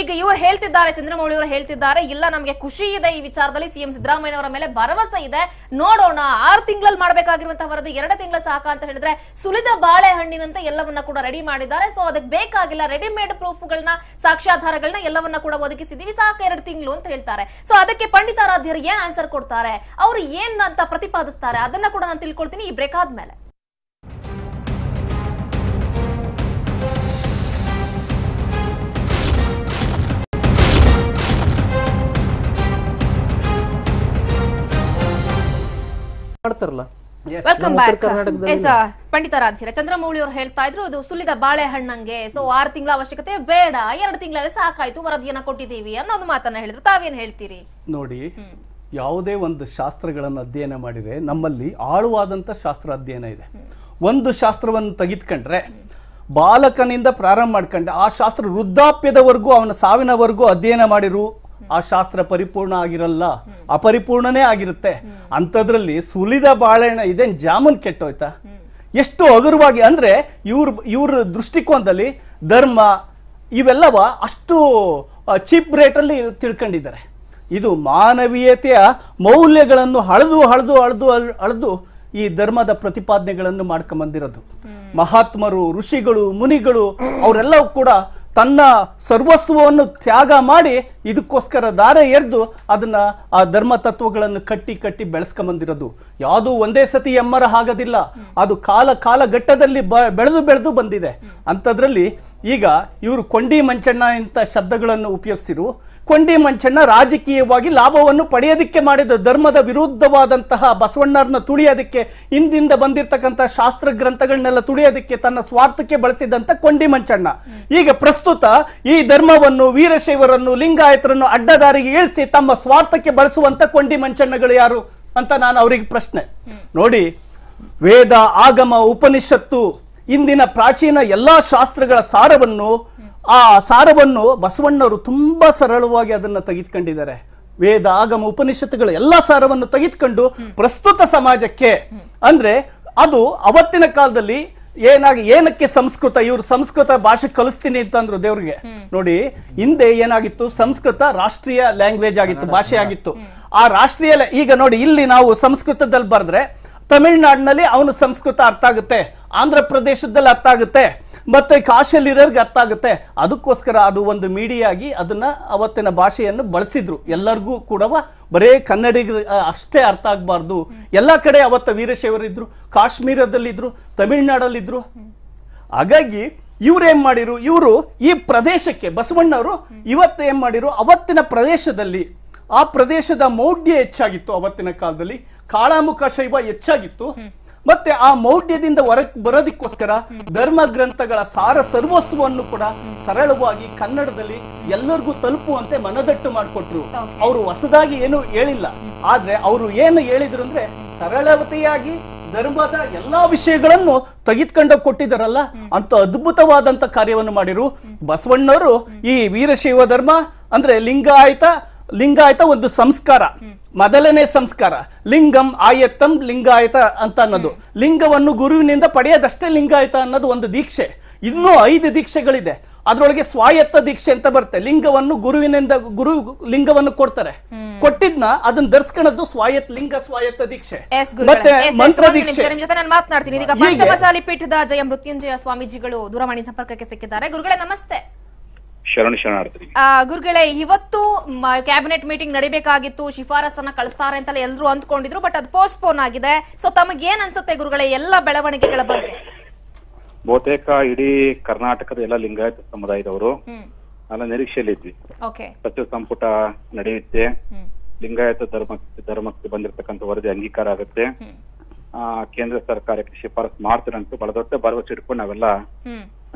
ಈಗ ಇವರು ಹೇಳ್ತಿದ್ದಾರೆ ಚಂದ್ರಮೌಳಿ ಅವರು ಹೇಳ್ತಿದ್ದಾರೆ ಇಲ್ಲ ನಮಗೆ ಖುಷಿ ಇದೆ ಈ ವಿಚಾರದಲ್ಲಿ ಸಿಎಂ ಸಿದ್ದರಾಮಯ್ಯ ಅವರ ಮೇಲೆ ಭರವಸೆ ಇದೆ ನೋಡೋಣ ಆರು ತಿಂಗಳಲ್ಲಿ ಮಾಡಬೇಕಾಗಿರುವಂತಹ ವರದಿ ಎರಡು ತಿಂಗಳ ಸಾಕ ಅಂತ ಹೇಳಿದ್ರೆ ಸುಲಿದ ಬಾಳೆಹಣ್ಣಿನಂತೆ ಎಲ್ಲವನ್ನ ಕೂಡ ರೆಡಿ ಮಾಡಿದ್ದಾರೆ ಸೊ ಅದಕ್ಕೆ ಬೇಕಾದ ಸಾಕಾಗಿಲ್ಲ ರೆಡಿಮೇಡ್ ಪ್ರೂಫ್ಗಳನ್ನ ಸಾಕ್ಷ್ಯಾಧಾರಗಳನ್ನ ಎಲ್ಲವನ್ನ ಕೂಡ ಒದಗಿಸಿದೀವಿ ಸಾಕು ಎರಡು ತಿಂಗಳು ಅಂತ ಹೇಳ್ತಾರೆ ಸೊ ಅದಕ್ಕೆ ಪಂಡಿತಾರಾಧ್ಯರು ಏನ್ ಆನ್ಸರ್ ಕೊಡ್ತಾರೆ ಅವರು ಏನ್ ಅಂತ ಪ್ರತಿಪಾದಿಸ್ತಾರೆ ಅದನ್ನ ಕೂಡ ನಾನು ತಿಳ್ಕೊಳ್ತೀನಿ ಈ ಬ್ರೇಕ್ ಆದ್ಮೇಲೆ ಮಾಡ್ತಾರಲ್ಲ ಕರ್ನಾಟಕದಲ್ಲಿ ಪಂಡಿತಾರಾಧ್ಯ ಚಂದ್ರಮೌಳಿ ಅವರು ಹೇಳ್ತಾ ಇದ್ರು ಅದು ಸುಲಿದ ಬಾಳೆಹಣ್ಣಂಗೆ ಸೊ ಆರು ತಿಂಗಳ ಅವಶ್ಯಕತೆ ಬೇಡ ಎರಡು ತಿಂಗಳಲ್ಲಿ ಸಾಕಾಯ್ತು ವರದಿಯನ್ನ ಕೊಟ್ಟಿದ್ದೀವಿ ಅನ್ನೋದು ಮಾತನ್ನ ಹೇಳಿದ್ರು ತಾವೇನ್ ಹೇಳ್ತೀರಿ ನೋಡಿ ಯಾವುದೇ ಒಂದು ಶಾಸ್ತ್ರಗಳನ್ನು ಅಧ್ಯಯನ ಮಾಡಿದ್ರೆ ನಮ್ಮಲ್ಲಿ ಆಳುವಾದಂತ ಶಾಸ್ತ್ರ ಅಧ್ಯಯನ ಇದೆ ಒಂದು ಶಾಸ್ತ್ರವನ್ನು ತೆಗೆದುಕೊಂಡ್ರೆ ಬಾಲಕನಿಂದ ಪ್ರಾರಂಭ ಮಾಡ್ಕೊಂಡ್ರೆ ಆ ಶಾಸ್ತ್ರ ವೃದ್ಧಾಪ್ಯದವರೆಗೂ ಅವನ ಸಾವಿನವರೆಗೂ ಅಧ್ಯಯನ ಮಾಡಿರು ಆ ಶಾಸ್ತ್ರ ಪರಿಪೂರ್ಣ ಆಗಿರಲ್ಲ ಅಪರಿಪೂರ್ಣನೇ ಆಗಿರುತ್ತೆ ಅಂಥದ್ರಲ್ಲಿ ಸುಲಿದ ಬಾಳೆಹಣ್ಣ ಇದೇನು ಜಾಮೂನ್ ಕೆಟ್ಟೋಯ್ತಾ ಎಷ್ಟು ಹಗುರವಾಗಿ ಅಂದರೆ ಇವ್ರ ಇವ್ರ ದೃಷ್ಟಿಕೋನದಲ್ಲಿ ಧರ್ಮ ಇವೆಲ್ಲವ ಅಷ್ಟು ಚೀಪ್ ರೇಟಲ್ಲಿ ತಿಳ್ಕೊಂಡಿದ್ದಾರೆ ಇದು ಮಾನವೀಯತೆಯ ಮೌಲ್ಯಗಳನ್ನು ಹಳದು ಹಳದು ಹಳದು ಹಳದು ಈ ಧರ್ಮದ ಪ್ರತಿಪಾದನೆಗಳನ್ನು ಮಾಡ್ಕೊಂಬಂದಿರೋದು ಮಹಾತ್ಮರು ಋಷಿಗಳು ಮುನಿಗಳು ಅವರೆಲ್ಲವೂ ಕೂಡ ತನ್ನ ಸರ್ವಸ್ವವನ್ನು ತ್ಯಾಗ ಮಾಡಿ ಇದಕ್ಕೋಸ್ಕರ ದಾರ ಎರೆದು ಅದನ್ನು ಆ ಧರ್ಮ ತತ್ವಗಳನ್ನು ಕಟ್ಟಿ ಕಟ್ಟಿ ಬೆಳೆಸ್ಕೊಂಬಂದಿರೋದು ಯಾವುದೂ ಒಂದೇ ಸತಿ ಎಮ್ಮರ ಆಗೋದಿಲ್ಲ ಅದು ಕಾಲ ಕಾಲಘಟ್ಟದಲ್ಲಿ ಬ ಬೆಳೆದು ಬೆಳೆದು ಬಂದಿದೆ ಅಂಥದ್ರಲ್ಲಿ ಈಗ ಇವರು ಕೊಂಡಿ ಮಂಚಣ್ಣ ಇಂಥ ಶಬ್ದಗಳನ್ನು ಉಪಯೋಗಿಸಿರು ಕೊಂಡಿ ಮಂಚಣ್ಣ ರಾಜಕೀಯವಾಗಿ ಲಾಭವನ್ನು ಪಡೆಯೋದಕ್ಕೆ ಮಾಡಿದ ಧರ್ಮದ ವಿರುದ್ಧವಾದಂತಹ ಬಸವಣ್ಣರನ್ನ ತುಳಿಯೋದಕ್ಕೆ ಹಿಂದಿಂದ ಬಂದಿರತಕ್ಕಂತಹ ಶಾಸ್ತ್ರ ಗ್ರಂಥಗಳನ್ನೆಲ್ಲ ತುಳಿಯೋದಕ್ಕೆ ತನ್ನ ಸ್ವಾರ್ಥಕ್ಕೆ ಬಳಸಿದಂತ ಕೊಂಡಿ ಮಂಚಣ್ಣ ಈಗ ಪ್ರಸ್ತುತ ಈ ಧರ್ಮವನ್ನು ವೀರಶೈವರನ್ನು ಲಿಂಗಾಯತರನ್ನು ಅಡ್ಡದಾರಿಗೆ ಇಳಿಸಿ ತಮ್ಮ ಸ್ವಾರ್ಥಕ್ಕೆ ಬಳಸುವಂತ ಕೊಂಡಿ ಮಂಚಣ್ಣಗಳು ಯಾರು ಅಂತ ನಾನು ಅವರಿಗೆ ಪ್ರಶ್ನೆ ನೋಡಿ ವೇದ ಆಗಮ ಉಪನಿಷತ್ತು ಇಂದಿನ ಪ್ರಾಚೀನ ಎಲ್ಲಾ ಶಾಸ್ತ್ರಗಳ ಸಾರವನ್ನು ಆ ಸಾರವನ್ನು ಬಸವಣ್ಣವರು ತುಂಬ ಸರಳವಾಗಿ ಅದನ್ನು ತೆಗೆದುಕೊಂಡಿದ್ದಾರೆ ವೇದ ಆಗಮ ಉಪನಿಷತ್ತುಗಳು ಎಲ್ಲ ಸಾರವನ್ನು ತೆಗೆದುಕೊಂಡು ಪ್ರಸ್ತುತ ಸಮಾಜಕ್ಕೆ ಅಂದ್ರೆ ಅದು ಅವತ್ತಿನ ಕಾಲದಲ್ಲಿ ಏನಾಗಿ ಏನಕ್ಕೆ ಸಂಸ್ಕೃತ ಇವರು ಸಂಸ್ಕೃತ ಭಾಷೆ ಕಲಿಸ್ತೀನಿ ಅಂತಂದ್ರು ದೇವ್ರಿಗೆ ನೋಡಿ ಹಿಂದೆ ಏನಾಗಿತ್ತು ಸಂಸ್ಕೃತ ರಾಷ್ಟ್ರೀಯ ಲ್ಯಾಂಗ್ವೇಜ್ ಆಗಿತ್ತು ಭಾಷೆ ಆಗಿತ್ತು ಆ ರಾಷ್ಟ್ರೀಯ ಈಗ ನೋಡಿ ಇಲ್ಲಿ ನಾವು ಸಂಸ್ಕೃತದಲ್ಲಿ ಬರೆದ್ರೆ ತಮಿಳ್ನಾಡಿನಲ್ಲಿ ಅವನ ಸಂಸ್ಕೃತ ಅರ್ಥ ಆಗುತ್ತೆ ಆಂಧ್ರ ಪ್ರದೇಶದಲ್ಲಿ ಅರ್ಥ ಆಗುತ್ತೆ ಮತ್ತು ಇರೋರಿಗೆ ಅರ್ಥ ಆಗುತ್ತೆ ಅದಕ್ಕೋಸ್ಕರ ಅದು ಒಂದು ಮೀಡಿಯಾಗಿ ಅದನ್ನು ಅವತ್ತಿನ ಭಾಷೆಯನ್ನು ಬಳಸಿದ್ರು ಎಲ್ಲರಿಗೂ ಕೂಡ ಬರೇ ಕನ್ನಡಿಗರು ಅಷ್ಟೇ ಅರ್ಥ ಆಗಬಾರ್ದು ಎಲ್ಲ ಕಡೆ ಅವತ್ತ ವೀರಶೈವರಿದ್ದರು ಕಾಶ್ಮೀರದಲ್ಲಿದ್ದರು ತಮಿಳ್ನಾಡಲ್ಲಿದ್ದರು ಹಾಗಾಗಿ ಇವರೇನು ಮಾಡಿರು ಇವರು ಈ ಪ್ರದೇಶಕ್ಕೆ ಬಸವಣ್ಣವರು ಇವತ್ತು ಏನು ಮಾಡಿರು ಅವತ್ತಿನ ಪ್ರದೇಶದಲ್ಲಿ ಆ ಪ್ರದೇಶದ ಮೌಢ್ಯ ಹೆಚ್ಚಾಗಿತ್ತು ಅವತ್ತಿನ ಕಾಲದಲ್ಲಿ ಕಾಳಾಮುಖ ಶೈವ ಹೆಚ್ಚಾಗಿತ್ತು ಮತ್ತೆ ಆ ಮೌಢ್ಯದಿಂದ ಹೊರ ಬರೋದಕ್ಕೋಸ್ಕರ ಧರ್ಮ ಗ್ರಂಥಗಳ ಸಾರ ಸರ್ವಸ್ವವನ್ನು ಕೂಡ ಸರಳವಾಗಿ ಕನ್ನಡದಲ್ಲಿ ಎಲ್ಲರಿಗೂ ತಲುಪುವಂತೆ ಮನದಟ್ಟು ಮಾಡಿಕೊಟ್ರು ಅವರು ಹೊಸದಾಗಿ ಏನು ಹೇಳಿಲ್ಲ ಆದ್ರೆ ಅವರು ಏನು ಹೇಳಿದ್ರು ಅಂದ್ರೆ ಸರಳವತೆಯಾಗಿ ಧರ್ಮದ ಎಲ್ಲಾ ವಿಷಯಗಳನ್ನು ತೆಗೆದುಕೊಂಡು ಕೊಟ್ಟಿದ್ದಾರಲ್ಲ ಅಂತ ಅದ್ಭುತವಾದಂತ ಕಾರ್ಯವನ್ನು ಮಾಡಿರು ಬಸವಣ್ಣವರು ಈ ವೀರಶೈವ ಧರ್ಮ ಅಂದ್ರೆ ಲಿಂಗಾಯತ ಲಿಂಗಾಯತ ಒಂದು ಸಂಸ್ಕಾರ ಮೊದಲನೇ ಸಂಸ್ಕಾರ ಲಿಂಗಂ ಆಯತ್ತಂ ಲಿಂಗಾಯತ ಅಂತ ಅನ್ನೋದು ಲಿಂಗವನ್ನು ಗುರುವಿನಿಂದ ಪಡೆಯದಷ್ಟೇ ಲಿಂಗಾಯತ ಅನ್ನೋದು ಒಂದು ದೀಕ್ಷೆ ಇನ್ನೂ ಐದು ದೀಕ್ಷೆಗಳಿದೆ ಅದರೊಳಗೆ ಸ್ವಾಯತ್ತ ದೀಕ್ಷೆ ಅಂತ ಬರುತ್ತೆ ಲಿಂಗವನ್ನು ಗುರುವಿನಿಂದ ಗುರು ಲಿಂಗವನ್ನು ಕೊಡ್ತಾರೆ ಕೊಟ್ಟಿದ್ನ ಅದನ್ನ ಧರಿಸ್ಕೊಳ್ಳೋದು ಸ್ವಾಯತ್ ಲಿಂಗ ಸ್ವಾಯತ್ತ ದೀಕ್ಷೆ ಮತ್ತೆ ಮಂತ್ರ ದೀಕ್ಷೆ ಜೊತೆ ನಾನು ಮಾತನಾಡ್ತೀನಿ ಪೀಠದ ಜಯ ಮೃತ್ಯುಂಜಯ ಸ್ವಾಮೀಜಿಗಳು ದೂರವಾಣಿ ಸಂಪರ್ಕಕ್ಕೆ ಸಿಕ್ಕಿದ್ದಾರೆ ಗುರುಗಳೇ ನಮಸ್ತೆ ಶರಣ ಶರಣಾರ್ಥಿ ಗುರುಗಳೇ ಇವತ್ತು ಕ್ಯಾಬಿನೆಟ್ ಮೀಟಿಂಗ್ ನಡಿಬೇಕಾಗಿತ್ತು ಶಿಫಾರಸನ್ನ ಕಳಿಸ್ತಾರೆ ಅಂತ ಎಲ್ಲರೂ ಅಂದ್ಕೊಂಡಿದ್ರು ಬಟ್ ಅದು ಪೋಸ್ಟ್ಪೋನ್ ಆಗಿದೆ ಸೊ ತಮಗೆ ಏನ್ ಅನ್ಸುತ್ತೆ ಗುರುಗಳೇ ಎಲ್ಲ ಬೆಳವಣಿಗೆಗಳ ಬಗ್ಗೆ ಬಹುತೇಕ ಇಡೀ ಕರ್ನಾಟಕದ ಎಲ್ಲ ಲಿಂಗಾಯತ ಸಮುದಾಯದವರು ಅಲ್ಲ ನಿರೀಕ್ಷೆಯಲ್ಲಿ ಇದ್ವಿ ಸಚಿವ ಸಂಪುಟ ನಡೆಯುತ್ತೆ ಲಿಂಗಾಯತ ಧರ್ಮ ಧರ್ಮಕ್ಕೆ ಬಂದಿರತಕ್ಕಂಥ ವರದಿ ಅಂಗೀಕಾರ ಆಗುತ್ತೆ ಕೇಂದ್ರ ಸರ್ಕಾರಕ್ಕೆ ಶಿಫಾರಸ್ ಮಾಡ್ತಾರೆ ಅಂತ ಬಹಳ ದೊಡ್ಡ ಭರವಸೆ ಇಟ್ಕೊಂಡು ನಾವೆಲ್ಲ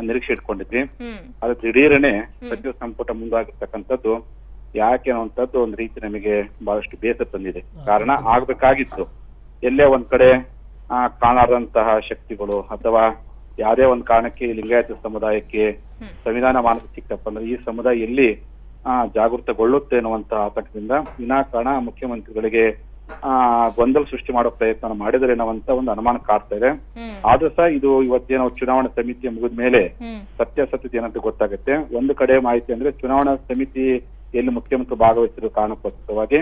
ನಿರೀಕ್ಷೆ ಇಟ್ಕೊಂಡಿದ್ವಿ ಅದ್ರ ದಿಢೀರನೆ ಸಚಿವ ಸಂಪುಟ ಮುಂದಾಗಿರ್ತಕ್ಕಂಥದ್ದು ಯಾಕೆ ಅನ್ನುವಂಥದ್ದು ಒಂದ್ ರೀತಿ ನಮಗೆ ಬಹಳಷ್ಟು ಬೇಸರ ತಂದಿದೆ ಕಾರಣ ಆಗ್ಬೇಕಾಗಿತ್ತು ಎಲ್ಲೇ ಒಂದ್ ಕಡೆ ಕಾಣಾದಂತಹ ಶಕ್ತಿಗಳು ಅಥವಾ ಯಾವುದೇ ಒಂದ್ ಕಾರಣಕ್ಕೆ ಲಿಂಗಾಯತ ಸಮುದಾಯಕ್ಕೆ ಸಂವಿಧಾನ ಮಾನಸ ಸಿಕ್ತಪ್ಪ ಅಂದ್ರೆ ಈ ಸಮುದಾಯ ಎಲ್ಲಿ ಜಾಗೃತಗೊಳ್ಳುತ್ತೆ ಅನ್ನುವಂತಹ ಆತಂಕದಿಂದ ವಿನಾಕಾರಣ ಮುಖ್ಯಮಂತ್ರಿಗಳಿಗೆ ಆ ಗೊಂದಲ ಸೃಷ್ಟಿ ಮಾಡೋ ಪ್ರಯತ್ನ ಮಾಡಿದರೆ ಅಂತ ಒಂದು ಅನುಮಾನ ಕಾಡ್ತಾ ಇದೆ ಆದ್ರೂ ಸಹ ಇದು ಇವತ್ತೇನೋ ಚುನಾವಣಾ ಸಮಿತಿ ಮುಗಿದ ಮೇಲೆ ಸತ್ಯಾಸತ್ಯತೆ ಏನಂತ ಗೊತ್ತಾಗುತ್ತೆ ಒಂದು ಕಡೆ ಮಾಹಿತಿ ಅಂದ್ರೆ ಚುನಾವಣಾ ಸಮಿತಿ ಎಲ್ಲಿ ಮುಖ್ಯಮಂತ್ರಿ ಭಾಗವಹಿಸಿದ್ರು ಕಾರಣಕ್ಕೋಸ್ಕರವಾಗಿ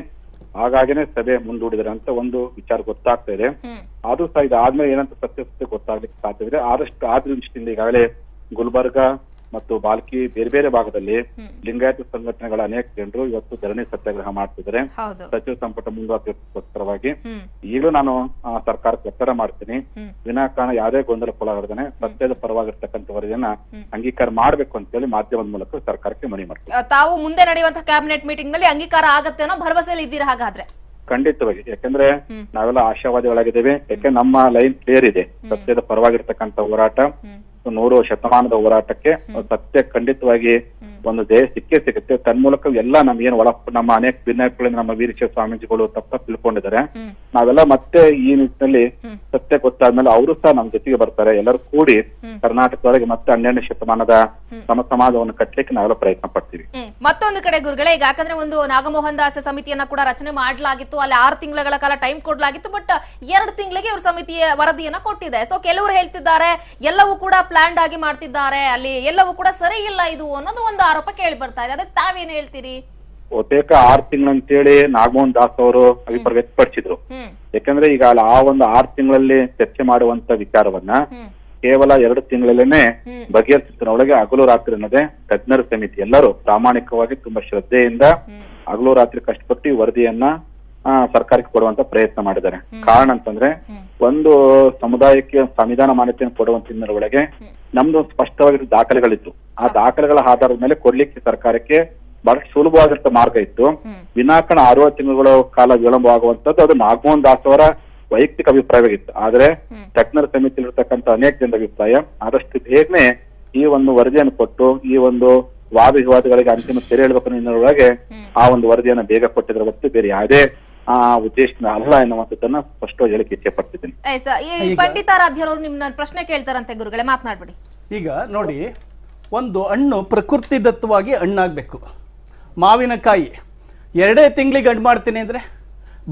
ಹಾಗಾಗಿನೇ ಸಭೆ ಮುಂದೂಡಿದರೆ ಅಂತ ಒಂದು ವಿಚಾರ ಗೊತ್ತಾಗ್ತಾ ಇದೆ ಆದ್ರೂ ಸಹ ಇದಾದ್ಮೇಲೆ ಏನಂತ ಸತ್ಯಾಸತ್ಯ ಗೊತ್ತಾಗ್ಲಿಕ್ಕೆ ಸಾಧ್ಯವಿದೆ ಆದಷ್ಟು ಆದ್ರೂ ಈಗಾಗಲೇ ಗುಲ್ಬರ್ಗಾ ಮತ್ತು ಬಾಲ್ಕಿ ಬೇರೆ ಬೇರೆ ಭಾಗದಲ್ಲಿ ಲಿಂಗಾಯತ ಸಂಘಟನೆಗಳ ಅನೇಕ ಜನರು ಇವತ್ತು ಧರಣಿ ಸತ್ಯಾಗ್ರಹ ಮಾಡ್ತಿದ್ದಾರೆ ಸಚಿವ ಸಂಪುಟ ಮುಂದುವರಿಸೋಸ್ಕರವಾಗಿ ಈಗಲೂ ನಾನು ಸರ್ಕಾರಕ್ಕೆ ಒತ್ತಡ ಮಾಡ್ತೀನಿ ವಿನಾಕಾರಣ ಯಾವುದೇ ಗೊಂದಲಕ್ಕೊಳಗಾರ್ದಾನೆ ಸತ್ಯದ ಪರವಾಗಿರ್ತಕ್ಕಂಥ ವರದಿಯನ್ನ ಅಂಗೀಕಾರ ಮಾಡಬೇಕು ಅಂತ ಹೇಳಿ ಮಾಧ್ಯಮದ ಮೂಲಕ ಸರ್ಕಾರಕ್ಕೆ ಮನವಿ ಮಾಡ್ತೀನಿ ತಾವು ಮುಂದೆ ನಡೆಯುವಂತಹ ಕ್ಯಾಬಿನೆಟ್ ಮೀಟಿಂಗ್ ನಲ್ಲಿ ಅಂಗೀಕಾರ ಆಗತ್ತೆ ಅನ್ನೋ ಭರವಸೆಯಲ್ಲಿ ಇದ್ದೀರಾ ಹಾಗಾದ್ರೆ ಖಂಡಿತವಾಗಿ ಯಾಕಂದ್ರೆ ನಾವೆಲ್ಲ ಆಶಾವಾದಿಗಳಾಗಿದ್ದೇವೆ ಯಾಕೆ ನಮ್ಮ ಲೈನ್ ಕ್ಲಿಯರ್ ಇದೆ ಸತ್ಯದ ಪರವಾಗಿರ್ತಕ್ಕಂಥ ಹೋರಾಟ ನೂರು ಶತಮಾನದ ಹೋರಾಟಕ್ಕೆ ಸತ್ಯ ಖಂಡಿತವಾಗಿ ಒಂದು ದೇಹ ಸಿಕ್ಕೇ ಸಿಗುತ್ತೆ ತನ್ಮೂಲಕ ಎಲ್ಲ ನಮ್ಗೇನು ಒಳ ನಮ್ಮ ಅನೇಕ ವಿನಾಯಕಗಳಿಂದ ನಮ್ಮ ವೀರಕ್ಷ ಸ್ವಾಮೀಜಿಗಳು ತಪ್ಪ ತಿಳ್ಕೊಂಡಿದ್ದಾರೆ ನಾವೆಲ್ಲ ಮತ್ತೆ ಈ ನಿಟ್ಟಿನಲ್ಲಿ ಸತ್ಯ ಗೊತ್ತಾದ್ಮೇಲೆ ಅವರು ಸಹ ನಮ್ ಜೊತೆಗೆ ಬರ್ತಾರೆ ಎಲ್ಲರೂ ಕೂಡಿ ಕರ್ನಾಟಕದೊಳಗೆ ಮತ್ತೆ ಹನ್ನೆರಡನೇ ಶತಮಾನದ ಸಮ ಸಮಾಜವನ್ನು ಕಟ್ಟಲಿಕ್ಕೆ ನಾವೆಲ್ಲ ಪ್ರಯತ್ನ ಪಡ್ತೀವಿ ಮತ್ತೊಂದು ಕಡೆ ಗುರುಗಳೇ ಈಗ ಯಾಕಂದ್ರೆ ಒಂದು ನಾಗಮೋಹನ್ ದಾಸ ಸಮಿತಿಯನ್ನ ಕೂಡ ರಚನೆ ಮಾಡಲಾಗಿತ್ತು ಅಲ್ಲಿ ಆರು ತಿಂಗಳ ಕಾಲ ಟೈಮ್ ಕೊಡಲಾಗಿತ್ತು ಬಟ್ ಎರಡು ತಿಂಗಳಿಗೆ ಇವರು ಸಮಿತಿಯ ವರದಿಯನ್ನ ಕೊಟ್ಟಿದೆ ಸೊ ಕೆಲವರು ಹೇಳ್ತಿದ್ದಾರೆ ಎಲ್ಲವೂ ಕೂಡ ಪ್ಲಾನ್ಡ್ ಆಗಿ ಮಾಡ್ತಿದ್ದಾರೆ ಅಲ್ಲಿ ಎಲ್ಲವೂ ಕೂಡ ಸರಿ ಇಲ್ಲ ಇದು ಅನ್ನೋದು ಒಂದು ಆರೋಪ ಕೇಳಿ ಬರ್ತಾ ಇದೆ ಅದಕ್ಕೆ ತಾವೇನು ಹೇಳ್ತೀರಿ ಬಹುತೇಕ ಆರ್ ತಿಂಗಳಂತೇಳಿ ನಾಗಮೋಹನ್ ದಾಸ್ ಅವರು ಅಭಿಪ್ರಾಯ ವ್ಯಕ್ತಪಡಿಸಿದ್ರು ಯಾಕಂದ್ರೆ ಈಗ ಆ ಒಂದು ಆರ್ ತಿಂಗಳಲ್ಲಿ ಚರ್ಚೆ ಮಾಡುವಂತ ವಿಚಾರವನ್ನ ಕೇವಲ ಎರಡು ತಿಂಗಳಲ್ಲೇನೆ ಬಗೆಹರಿಸಿದ್ರೊಳಗೆ ಹಗಲು ರಾತ್ರಿ ಅನ್ನೋದೇ ತಜ್ಞರ ಸಮಿತಿ ಎಲ್ಲರೂ ಪ್ರಾಮಾಣಿಕವಾಗಿ ತುಂಬಾ ಶ್ರದ್ಧೆಯಿಂದ ಹಗಲು ರಾತ್ರಿ ಕಷ್ಟಪಟ್ಟು ವರದಿಯನ್ನ ಸರ್ಕಾರಕ್ಕೆ ಕೊಡುವಂತ ಪ್ರಯತ್ನ ಮಾಡಿದ್ದಾರೆ ಕಾರಣ ಅಂತಂದ್ರೆ ಒಂದು ಸಮುದಾಯಕ್ಕೆ ಸಂವಿಧಾನ ಮಾನ್ಯತೆಯನ್ನು ಕೊಡುವಂತ ಒಳಗೆ ನಮ್ದು ಸ್ಪಷ್ಟವಾಗಿರೋ ದಾಖಲೆಗಳಿತ್ತು ಆ ದಾಖಲೆಗಳ ಆಧಾರದ ಮೇಲೆ ಕೊಡ್ಲಿಕ್ಕೆ ಸರ್ಕಾರಕ್ಕೆ ಬಹಳ ಸುಲಭವಾದಂತ ಮಾರ್ಗ ಇತ್ತು ವಿನಾಕಾರಣ ಆರು ತಿಂಗಳ ಕಾಲ ವಿಳಂಬ ಆಗುವಂತದ್ದು ಅದು ನಾಗಮೋಹನ್ ದಾಸ್ ಅವರ ವೈಯಕ್ತಿಕ ಅಭಿಪ್ರಾಯವಾಗಿತ್ತು ಆದ್ರೆ ತಜ್ಞರ ಸಮಿತಿಯಲ್ಲಿರ್ತಕ್ಕಂಥ ಅನೇಕ ಜನರ ಅಭಿಪ್ರಾಯ ಆದಷ್ಟು ಬೇಗನೆ ಈ ಒಂದು ವರದಿಯನ್ನು ಕೊಟ್ಟು ಈ ಒಂದು ವಾದ ವಿವಾದಗಳಿಗೆ ಅಂತಿಮ ಸೆರೆ ಹಿನ್ನೆಲೆ ಒಳಗೆ ಆ ಒಂದು ವರದಿಯನ್ನು ಬೇಗ ಕೊಟ್ಟಿದ್ರೆ ಹೊತ್ತು ಬೇರೆ ಯಾವುದೇ ಆ ಉದ್ದೇಶ ಅಲ್ಲ ಎನ್ನುವಂಥದ್ದನ್ನ ಸ್ಪಷ್ಟವಾಗಿ ಹೇಳಕ್ಕೆ ಇಚ್ಛೆ ಪಡ್ತಿದ್ದೀನಿ ಈ ಈಗ- ಪ್ರಶ್ನೆ ಕೇಳ್ತಾರಂತೆ ಗುರುಗಳೇ ಮಾತನಾಡ್ಬಿಡಿ ಈಗ ನೋಡಿ ಒಂದು ಹಣ್ಣು ಪ್ರಕೃತಿ ದತ್ತವಾಗಿ ಹಣ್ಣಾಗಬೇಕು ಮಾವಿನಕಾಯಿ ಎರಡೇ ತಿಂಗಳಿಗೆ ಹಣ್ಣು ಮಾಡ್ತೀನಿ ಅಂದರೆ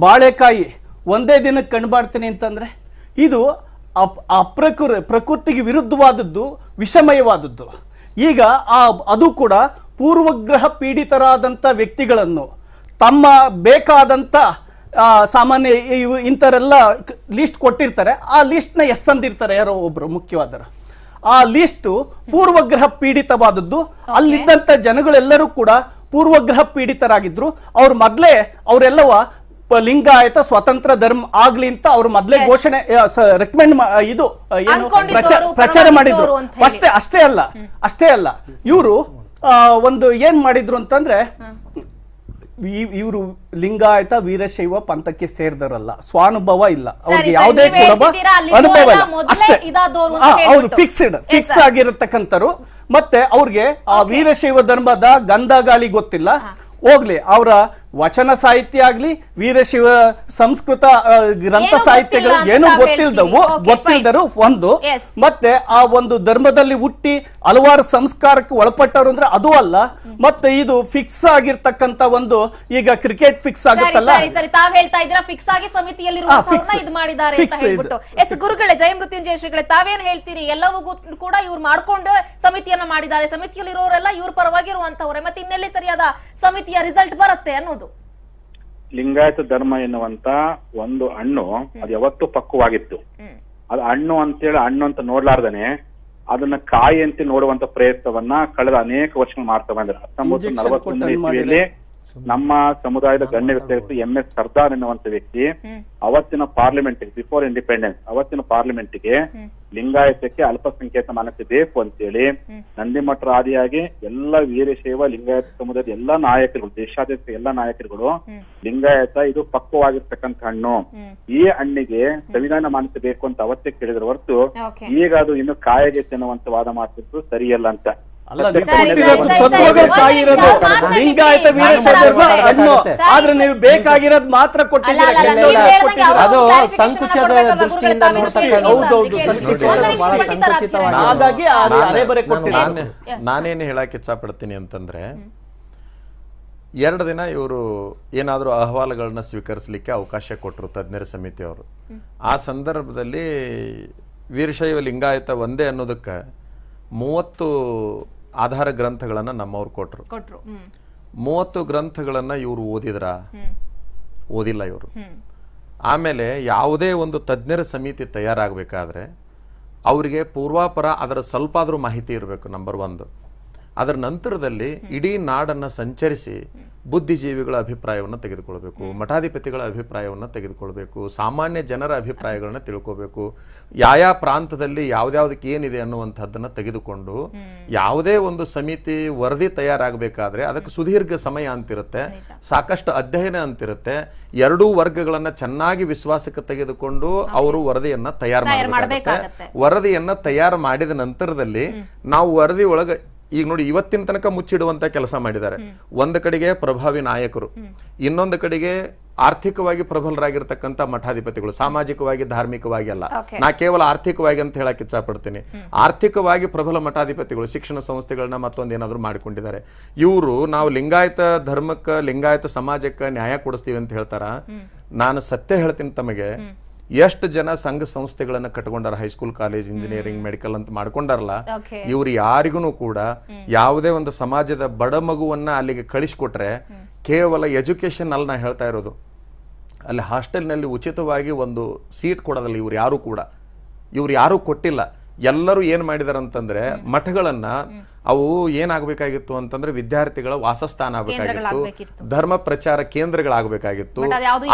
ಬಾಳೆಕಾಯಿ ಒಂದೇ ದಿನಕ್ಕೆ ಹಣ್ಣು ಮಾಡ್ತೀನಿ ಅಂತಂದರೆ ಇದು ಅಪ್ ಅಪ್ರಕೃ ಪ್ರಕೃತಿಗೆ ವಿರುದ್ಧವಾದದ್ದು ವಿಷಮಯವಾದದ್ದು ಈಗ ಆ ಅದು ಕೂಡ ಪೂರ್ವಗ್ರಹ ಪೀಡಿತರಾದಂಥ ವ್ಯಕ್ತಿಗಳನ್ನು ತಮ್ಮ ಬೇಕಾದಂಥ ಸಾಮಾನ್ಯ ಇವು ಇಂಥರೆಲ್ಲ ಲೀಸ್ಟ್ ಕೊಟ್ಟಿರ್ತಾರೆ ಆ ನ ಎಸ್ ತಂದಿರ್ತಾರೆ ಯಾರೋ ಒಬ್ಬರು ಮುಖ್ಯವಾದರು ಆ ಲೀಸ್ಟು ಪೂರ್ವಗ್ರಹ ಪೀಡಿತವಾದದ್ದು ಅಲ್ಲಿದ್ದಂಥ ಜನಗಳೆಲ್ಲರೂ ಕೂಡ ಪೂರ್ವಗ್ರಹ ಪೀಡಿತರಾಗಿದ್ರು ಅವ್ರು ಮೊದಲೇ ಅವರೆಲ್ಲವ ಲಿಂಗಾಯತ ಸ್ವತಂತ್ರ ಧರ್ಮ ಆಗ್ಲಿ ಅಂತ ಅವ್ರು ಮೊದಲೇ ಘೋಷಣೆ ರೆಕಮೆಂಡ್ ಇದು ಏನು ಪ್ರಚಾರ ಮಾಡಿದ್ರು ಅಷ್ಟೇ ಅಷ್ಟೇ ಅಲ್ಲ ಅಷ್ಟೇ ಅಲ್ಲ ಇವರು ಒಂದು ಏನ್ ಮಾಡಿದ್ರು ಅಂತಂದ್ರೆ ಇವರು ಲಿಂಗಾಯತ ವೀರಶೈವ ಪಂಥಕ್ಕೆ ಸೇರಿದಾರಲ್ಲ ಸ್ವಾನುಭವ ಇಲ್ಲ ಅವ್ರಿಗೆ ಯಾವುದೇ ಕುಲಭ ಅನುಭವ ಇಲ್ಲ ಅಷ್ಟೇ ಹೌದು ಫಿಕ್ಸ್ಡ್ ಫಿಕ್ಸ್ ಆಗಿರತಕ್ಕಂಥರು ಮತ್ತೆ ಅವ್ರಿಗೆ ಆ ವೀರಶೈವ ಧರ್ಮದ ಗಂಧ ಗಾಳಿ ಗೊತ್ತಿಲ್ಲ ಹೋಗ್ಲಿ ಅವರ ವಚನ ಸಾಹಿತ್ಯ ಆಗ್ಲಿ ವೀರಶಿವ ಸಂಸ್ಕೃತ ಗ್ರಂಥ ಸಾಹಿತ್ಯಗಳು ಏನು ಗೊತ್ತಿಲ್ದವು ಗೊತ್ತಿಲ್ದರು ಒಂದು ಮತ್ತೆ ಆ ಒಂದು ಧರ್ಮದಲ್ಲಿ ಹುಟ್ಟಿ ಹಲವಾರು ಸಂಸ್ಕಾರಕ್ಕೆ ಒಳಪಟ್ಟವರು ಅಂದ್ರೆ ಅದು ಅಲ್ಲ ಮತ್ತೆ ಇದು ಫಿಕ್ಸ್ ಆಗಿರ್ತಕ್ಕಂತ ಒಂದು ಈಗ ಕ್ರಿಕೆಟ್ ಫಿಕ್ಸ್ ಆಗುತ್ತಲ್ಲ ಫಿಕ್ಸ್ ಆಗಿ ಸಮಿತಿಯಲ್ಲಿ ಗುರುಗಳೇ ಜಯ ಮೃತ್ಯುಂಜಯ ಶ್ರೀಗಳೇ ತಾವೇನ್ ಹೇಳ್ತೀರಿ ಎಲ್ಲವೂ ಕೂಡ ಇವ್ರು ಮಾಡ್ಕೊಂಡು ಸಮಿತಿಯನ್ನ ಮಾಡಿದ್ದಾರೆ ಸಮಿತಿಯಲ್ಲಿ ಇರೋರೆಲ್ಲ ಇವ್ರ ಪರವಾಗಿರುವಂತವ್ರೆ ಮತ್ತೆ ಇನ್ನೆಲ್ಲಿ ಸರಿಯಾದ ಸಮಿತಿಯ ರಿಸಲ್ಟ್ ಬರುತ್ತೆ ಅನ್ನೋದು ಲಿಂಗಾಯತ ಧರ್ಮ ಎನ್ನುವಂತ ಒಂದು ಹಣ್ಣು ಅದು ಯಾವತ್ತು ಪಕ್ವವಾಗಿತ್ತು ಅದು ಹಣ್ಣು ಅಂತೇಳಿ ಹಣ್ಣು ಅಂತ ನೋಡ್ಲಾರ್ದನೆ ಅದನ್ನ ಕಾಯಿ ಅಂತ ನೋಡುವಂತ ಪ್ರಯತ್ನವನ್ನ ಕಳೆದ ಅನೇಕ ವರ್ಷಗಳು ಮಾಡ್ತಾ ಬಂದ್ರೆ ಹತ್ತೊಂಬತ್ತು ನಲವತ್ತೊಂದನೇ ಇಸ್ವಿಯಲ್ಲಿ ನಮ್ಮ ಸಮುದಾಯದ ಗಣ್ಯ ವ್ಯಕ್ತಿ ಎಂ ಎಸ್ ಸರ್ದಾರ್ ಎನ್ನುವಂತ ವ್ಯಕ್ತಿ ಅವತ್ತಿನ ಪಾರ್ಲಿಮೆಂಟ್ ಬಿಫೋರ್ ಇಂಡಿಪೆಂಡೆನ್ಸ್ ಅವತ್ತಿನ ಪಾರ್ಲಿಮೆಂಟ್ಗೆ ಲಿಂಗಾಯತಕ್ಕೆ ಅಲ್ಪಸಂಖ್ಯಾತ ಮಾನಸ ಬೇಕು ಅಂತೇಳಿ ನಂದಿಮಠರ ಆದಿಯಾಗಿ ಎಲ್ಲ ವೀರಶೈವ ಲಿಂಗಾಯತ ಸಮುದಾಯದ ಎಲ್ಲಾ ನಾಯಕರುಗಳು ದೇಶಾದ್ಯಂತ ಎಲ್ಲಾ ನಾಯಕರುಗಳು ಲಿಂಗಾಯತ ಇದು ಪಕ್ವವಾಗಿರ್ತಕ್ಕಂಥ ಹಣ್ಣು ಈ ಹಣ್ಣಿಗೆ ಸಂವಿಧಾನ ಮಾನ್ಯತೆ ಬೇಕು ಅಂತ ಅವತ್ತೇ ಕೇಳಿದ್ರ ಹೊರತು ಈಗ ಅದು ಇನ್ನು ಕಾಯಗೆ ತಿನ್ನುವಂತ ವಾದ ಮಾಡ್ತಿದ್ರು ಸರಿಯಲ್ಲ ಅಂತ ಲಿಂಗಾಯತ ಆದ್ರೆ ನೀವು ಬೇಕಾಗಿರೋದ್ ಮಾತ್ರ ಅದು ಸಂಕುಚದ ದೃಷ್ಟಿಯಿಂದ ಹೌದೌದು ಹಾಗಾಗಿ ನಾನೇನು ಹೇಳಕ್ ಇಚ್ಛ ಪಡ್ತೀನಿ ಅಂತಂದ್ರೆ ಎರಡು ದಿನ ಇವರು ಏನಾದರೂ ಅಹವಾಲುಗಳನ್ನ ಸ್ವೀಕರಿಸಲಿಕ್ಕೆ ಅವಕಾಶ ಕೊಟ್ಟರು ತಜ್ಞರ ಸಮಿತಿಯವರು ಆ ಸಂದರ್ಭದಲ್ಲಿ ವೀರಶೈವ ಲಿಂಗಾಯತ ಒಂದೇ ಅನ್ನೋದಕ್ಕೆ ಮೂವತ್ತು ಆಧಾರ ಗ್ರಂಥಗಳನ್ನ ನಮ್ಮವ್ರು ಕೊಟ್ಟರು ಕೊಟ್ಟರು ಮೂವತ್ತು ಗ್ರಂಥಗಳನ್ನ ಇವ್ರು ಓದಿದ್ರ ಓದಿಲ್ಲ ಇವರು ಆಮೇಲೆ ಯಾವುದೇ ಒಂದು ತಜ್ಞರ ಸಮಿತಿ ತಯಾರಾಗಬೇಕಾದ್ರೆ ಅವರಿಗೆ ಪೂರ್ವಾಪರ ಅದರ ಸ್ವಲ್ಪ ಮಾಹಿತಿ ಇರಬೇಕು ನಂಬರ್ ಒಂದು ಅದರ ನಂತರದಲ್ಲಿ ಇಡೀ ನಾಡನ್ನ ಸಂಚರಿಸಿ ಬುದ್ಧಿಜೀವಿಗಳ ಅಭಿಪ್ರಾಯವನ್ನು ತೆಗೆದುಕೊಳ್ಬೇಕು ಮಠಾಧಿಪತಿಗಳ ಅಭಿಪ್ರಾಯವನ್ನು ತೆಗೆದುಕೊಳ್ಬೇಕು ಸಾಮಾನ್ಯ ಜನರ ಅಭಿಪ್ರಾಯಗಳನ್ನ ತಿಳ್ಕೋಬೇಕು ಯಾವ ಪ್ರಾಂತದಲ್ಲಿ ಯಾವ್ದಾವ್ದಕ್ಕೆ ಏನಿದೆ ಅನ್ನುವಂಥದ್ದನ್ನು ತೆಗೆದುಕೊಂಡು ಯಾವುದೇ ಒಂದು ಸಮಿತಿ ವರದಿ ತಯಾರಾಗಬೇಕಾದ್ರೆ ಅದಕ್ಕೆ ಸುದೀರ್ಘ ಸಮಯ ಅಂತಿರುತ್ತೆ ಸಾಕಷ್ಟು ಅಧ್ಯಯನ ಅಂತಿರುತ್ತೆ ಎರಡೂ ವರ್ಗಗಳನ್ನ ಚೆನ್ನಾಗಿ ವಿಶ್ವಾಸಕ್ಕೆ ತೆಗೆದುಕೊಂಡು ಅವರು ವರದಿಯನ್ನ ತಯಾರು ಮಾಡಬೇಕಾಗುತ್ತೆ ವರದಿಯನ್ನ ತಯಾರು ಮಾಡಿದ ನಂತರದಲ್ಲಿ ನಾವು ವರದಿ ಒಳಗೆ ಈಗ ನೋಡಿ ಇವತ್ತಿನ ತನಕ ಮುಚ್ಚಿಡುವಂತ ಕೆಲಸ ಮಾಡಿದ್ದಾರೆ ಒಂದು ಕಡೆಗೆ ಪ್ರಭಾವಿ ನಾಯಕರು ಇನ್ನೊಂದು ಕಡೆಗೆ ಆರ್ಥಿಕವಾಗಿ ಪ್ರಬಲರಾಗಿರ್ತಕ್ಕಂಥ ಮಠಾಧಿಪತಿಗಳು ಸಾಮಾಜಿಕವಾಗಿ ಧಾರ್ಮಿಕವಾಗಿ ಅಲ್ಲ ನಾ ಕೇವಲ ಆರ್ಥಿಕವಾಗಿ ಅಂತ ಹೇಳಕ್ ಇಚ್ಛಪಡ್ತೀನಿ ಆರ್ಥಿಕವಾಗಿ ಪ್ರಬಲ ಮಠಾಧಿಪತಿಗಳು ಶಿಕ್ಷಣ ಸಂಸ್ಥೆಗಳನ್ನ ಮತ್ತೊಂದು ಏನಾದ್ರು ಮಾಡಿಕೊಂಡಿದ್ದಾರೆ ಇವರು ನಾವು ಲಿಂಗಾಯತ ಧರ್ಮಕ್ಕೆ ಲಿಂಗಾಯತ ಸಮಾಜಕ್ಕೆ ನ್ಯಾಯ ಕೊಡಿಸ್ತೀವಿ ಅಂತ ಹೇಳ್ತಾರ ನಾನು ಸತ್ಯ ಹೇಳ್ತೀನಿ ತಮಗೆ ಎಷ್ಟು ಜನ ಸಂಘ ಸಂಸ್ಥೆಗಳನ್ನ ಕಟ್ಕೊಂಡಾರ ಹೈಸ್ಕೂಲ್ ಕಾಲೇಜ್ ಇಂಜಿನಿಯರಿಂಗ್ ಮೆಡಿಕಲ್ ಅಂತ ಮಾಡ್ಕೊಂಡಾರಲ್ಲ ಇವ್ರು ಯಾರಿಗೂ ಕೂಡ ಯಾವುದೇ ಒಂದು ಸಮಾಜದ ಬಡ ಮಗುವನ್ನ ಅಲ್ಲಿಗೆ ಕಳಿಸ್ಕೊಟ್ರೆ ಕೇವಲ ಎಜುಕೇಶನ್ ಅಲ್ಲಿ ನಾ ಹೇಳ್ತಾ ಇರೋದು ಅಲ್ಲಿ ಹಾಸ್ಟೆಲ್ನಲ್ಲಿ ಉಚಿತವಾಗಿ ಒಂದು ಸೀಟ್ ಕೊಡೋದಲ್ಲ ಇವ್ರು ಯಾರು ಕೂಡ ಇವ್ರು ಯಾರು ಕೊಟ್ಟಿಲ್ಲ ಎಲ್ಲರೂ ಏನು ಮಾಡಿದಾರಂತಂದ್ರೆ ಮಠಗಳನ್ನ ಅವು ಏನಾಗಬೇಕಾಗಿತ್ತು ಅಂತಂದ್ರೆ ವಿದ್ಯಾರ್ಥಿಗಳ ವಾಸಸ್ಥಾನ ಆಗಬೇಕಾಗಿತ್ತು ಧರ್ಮ ಪ್ರಚಾರ ಕೇಂದ್ರಗಳಾಗಬೇಕಾಗಿತ್ತು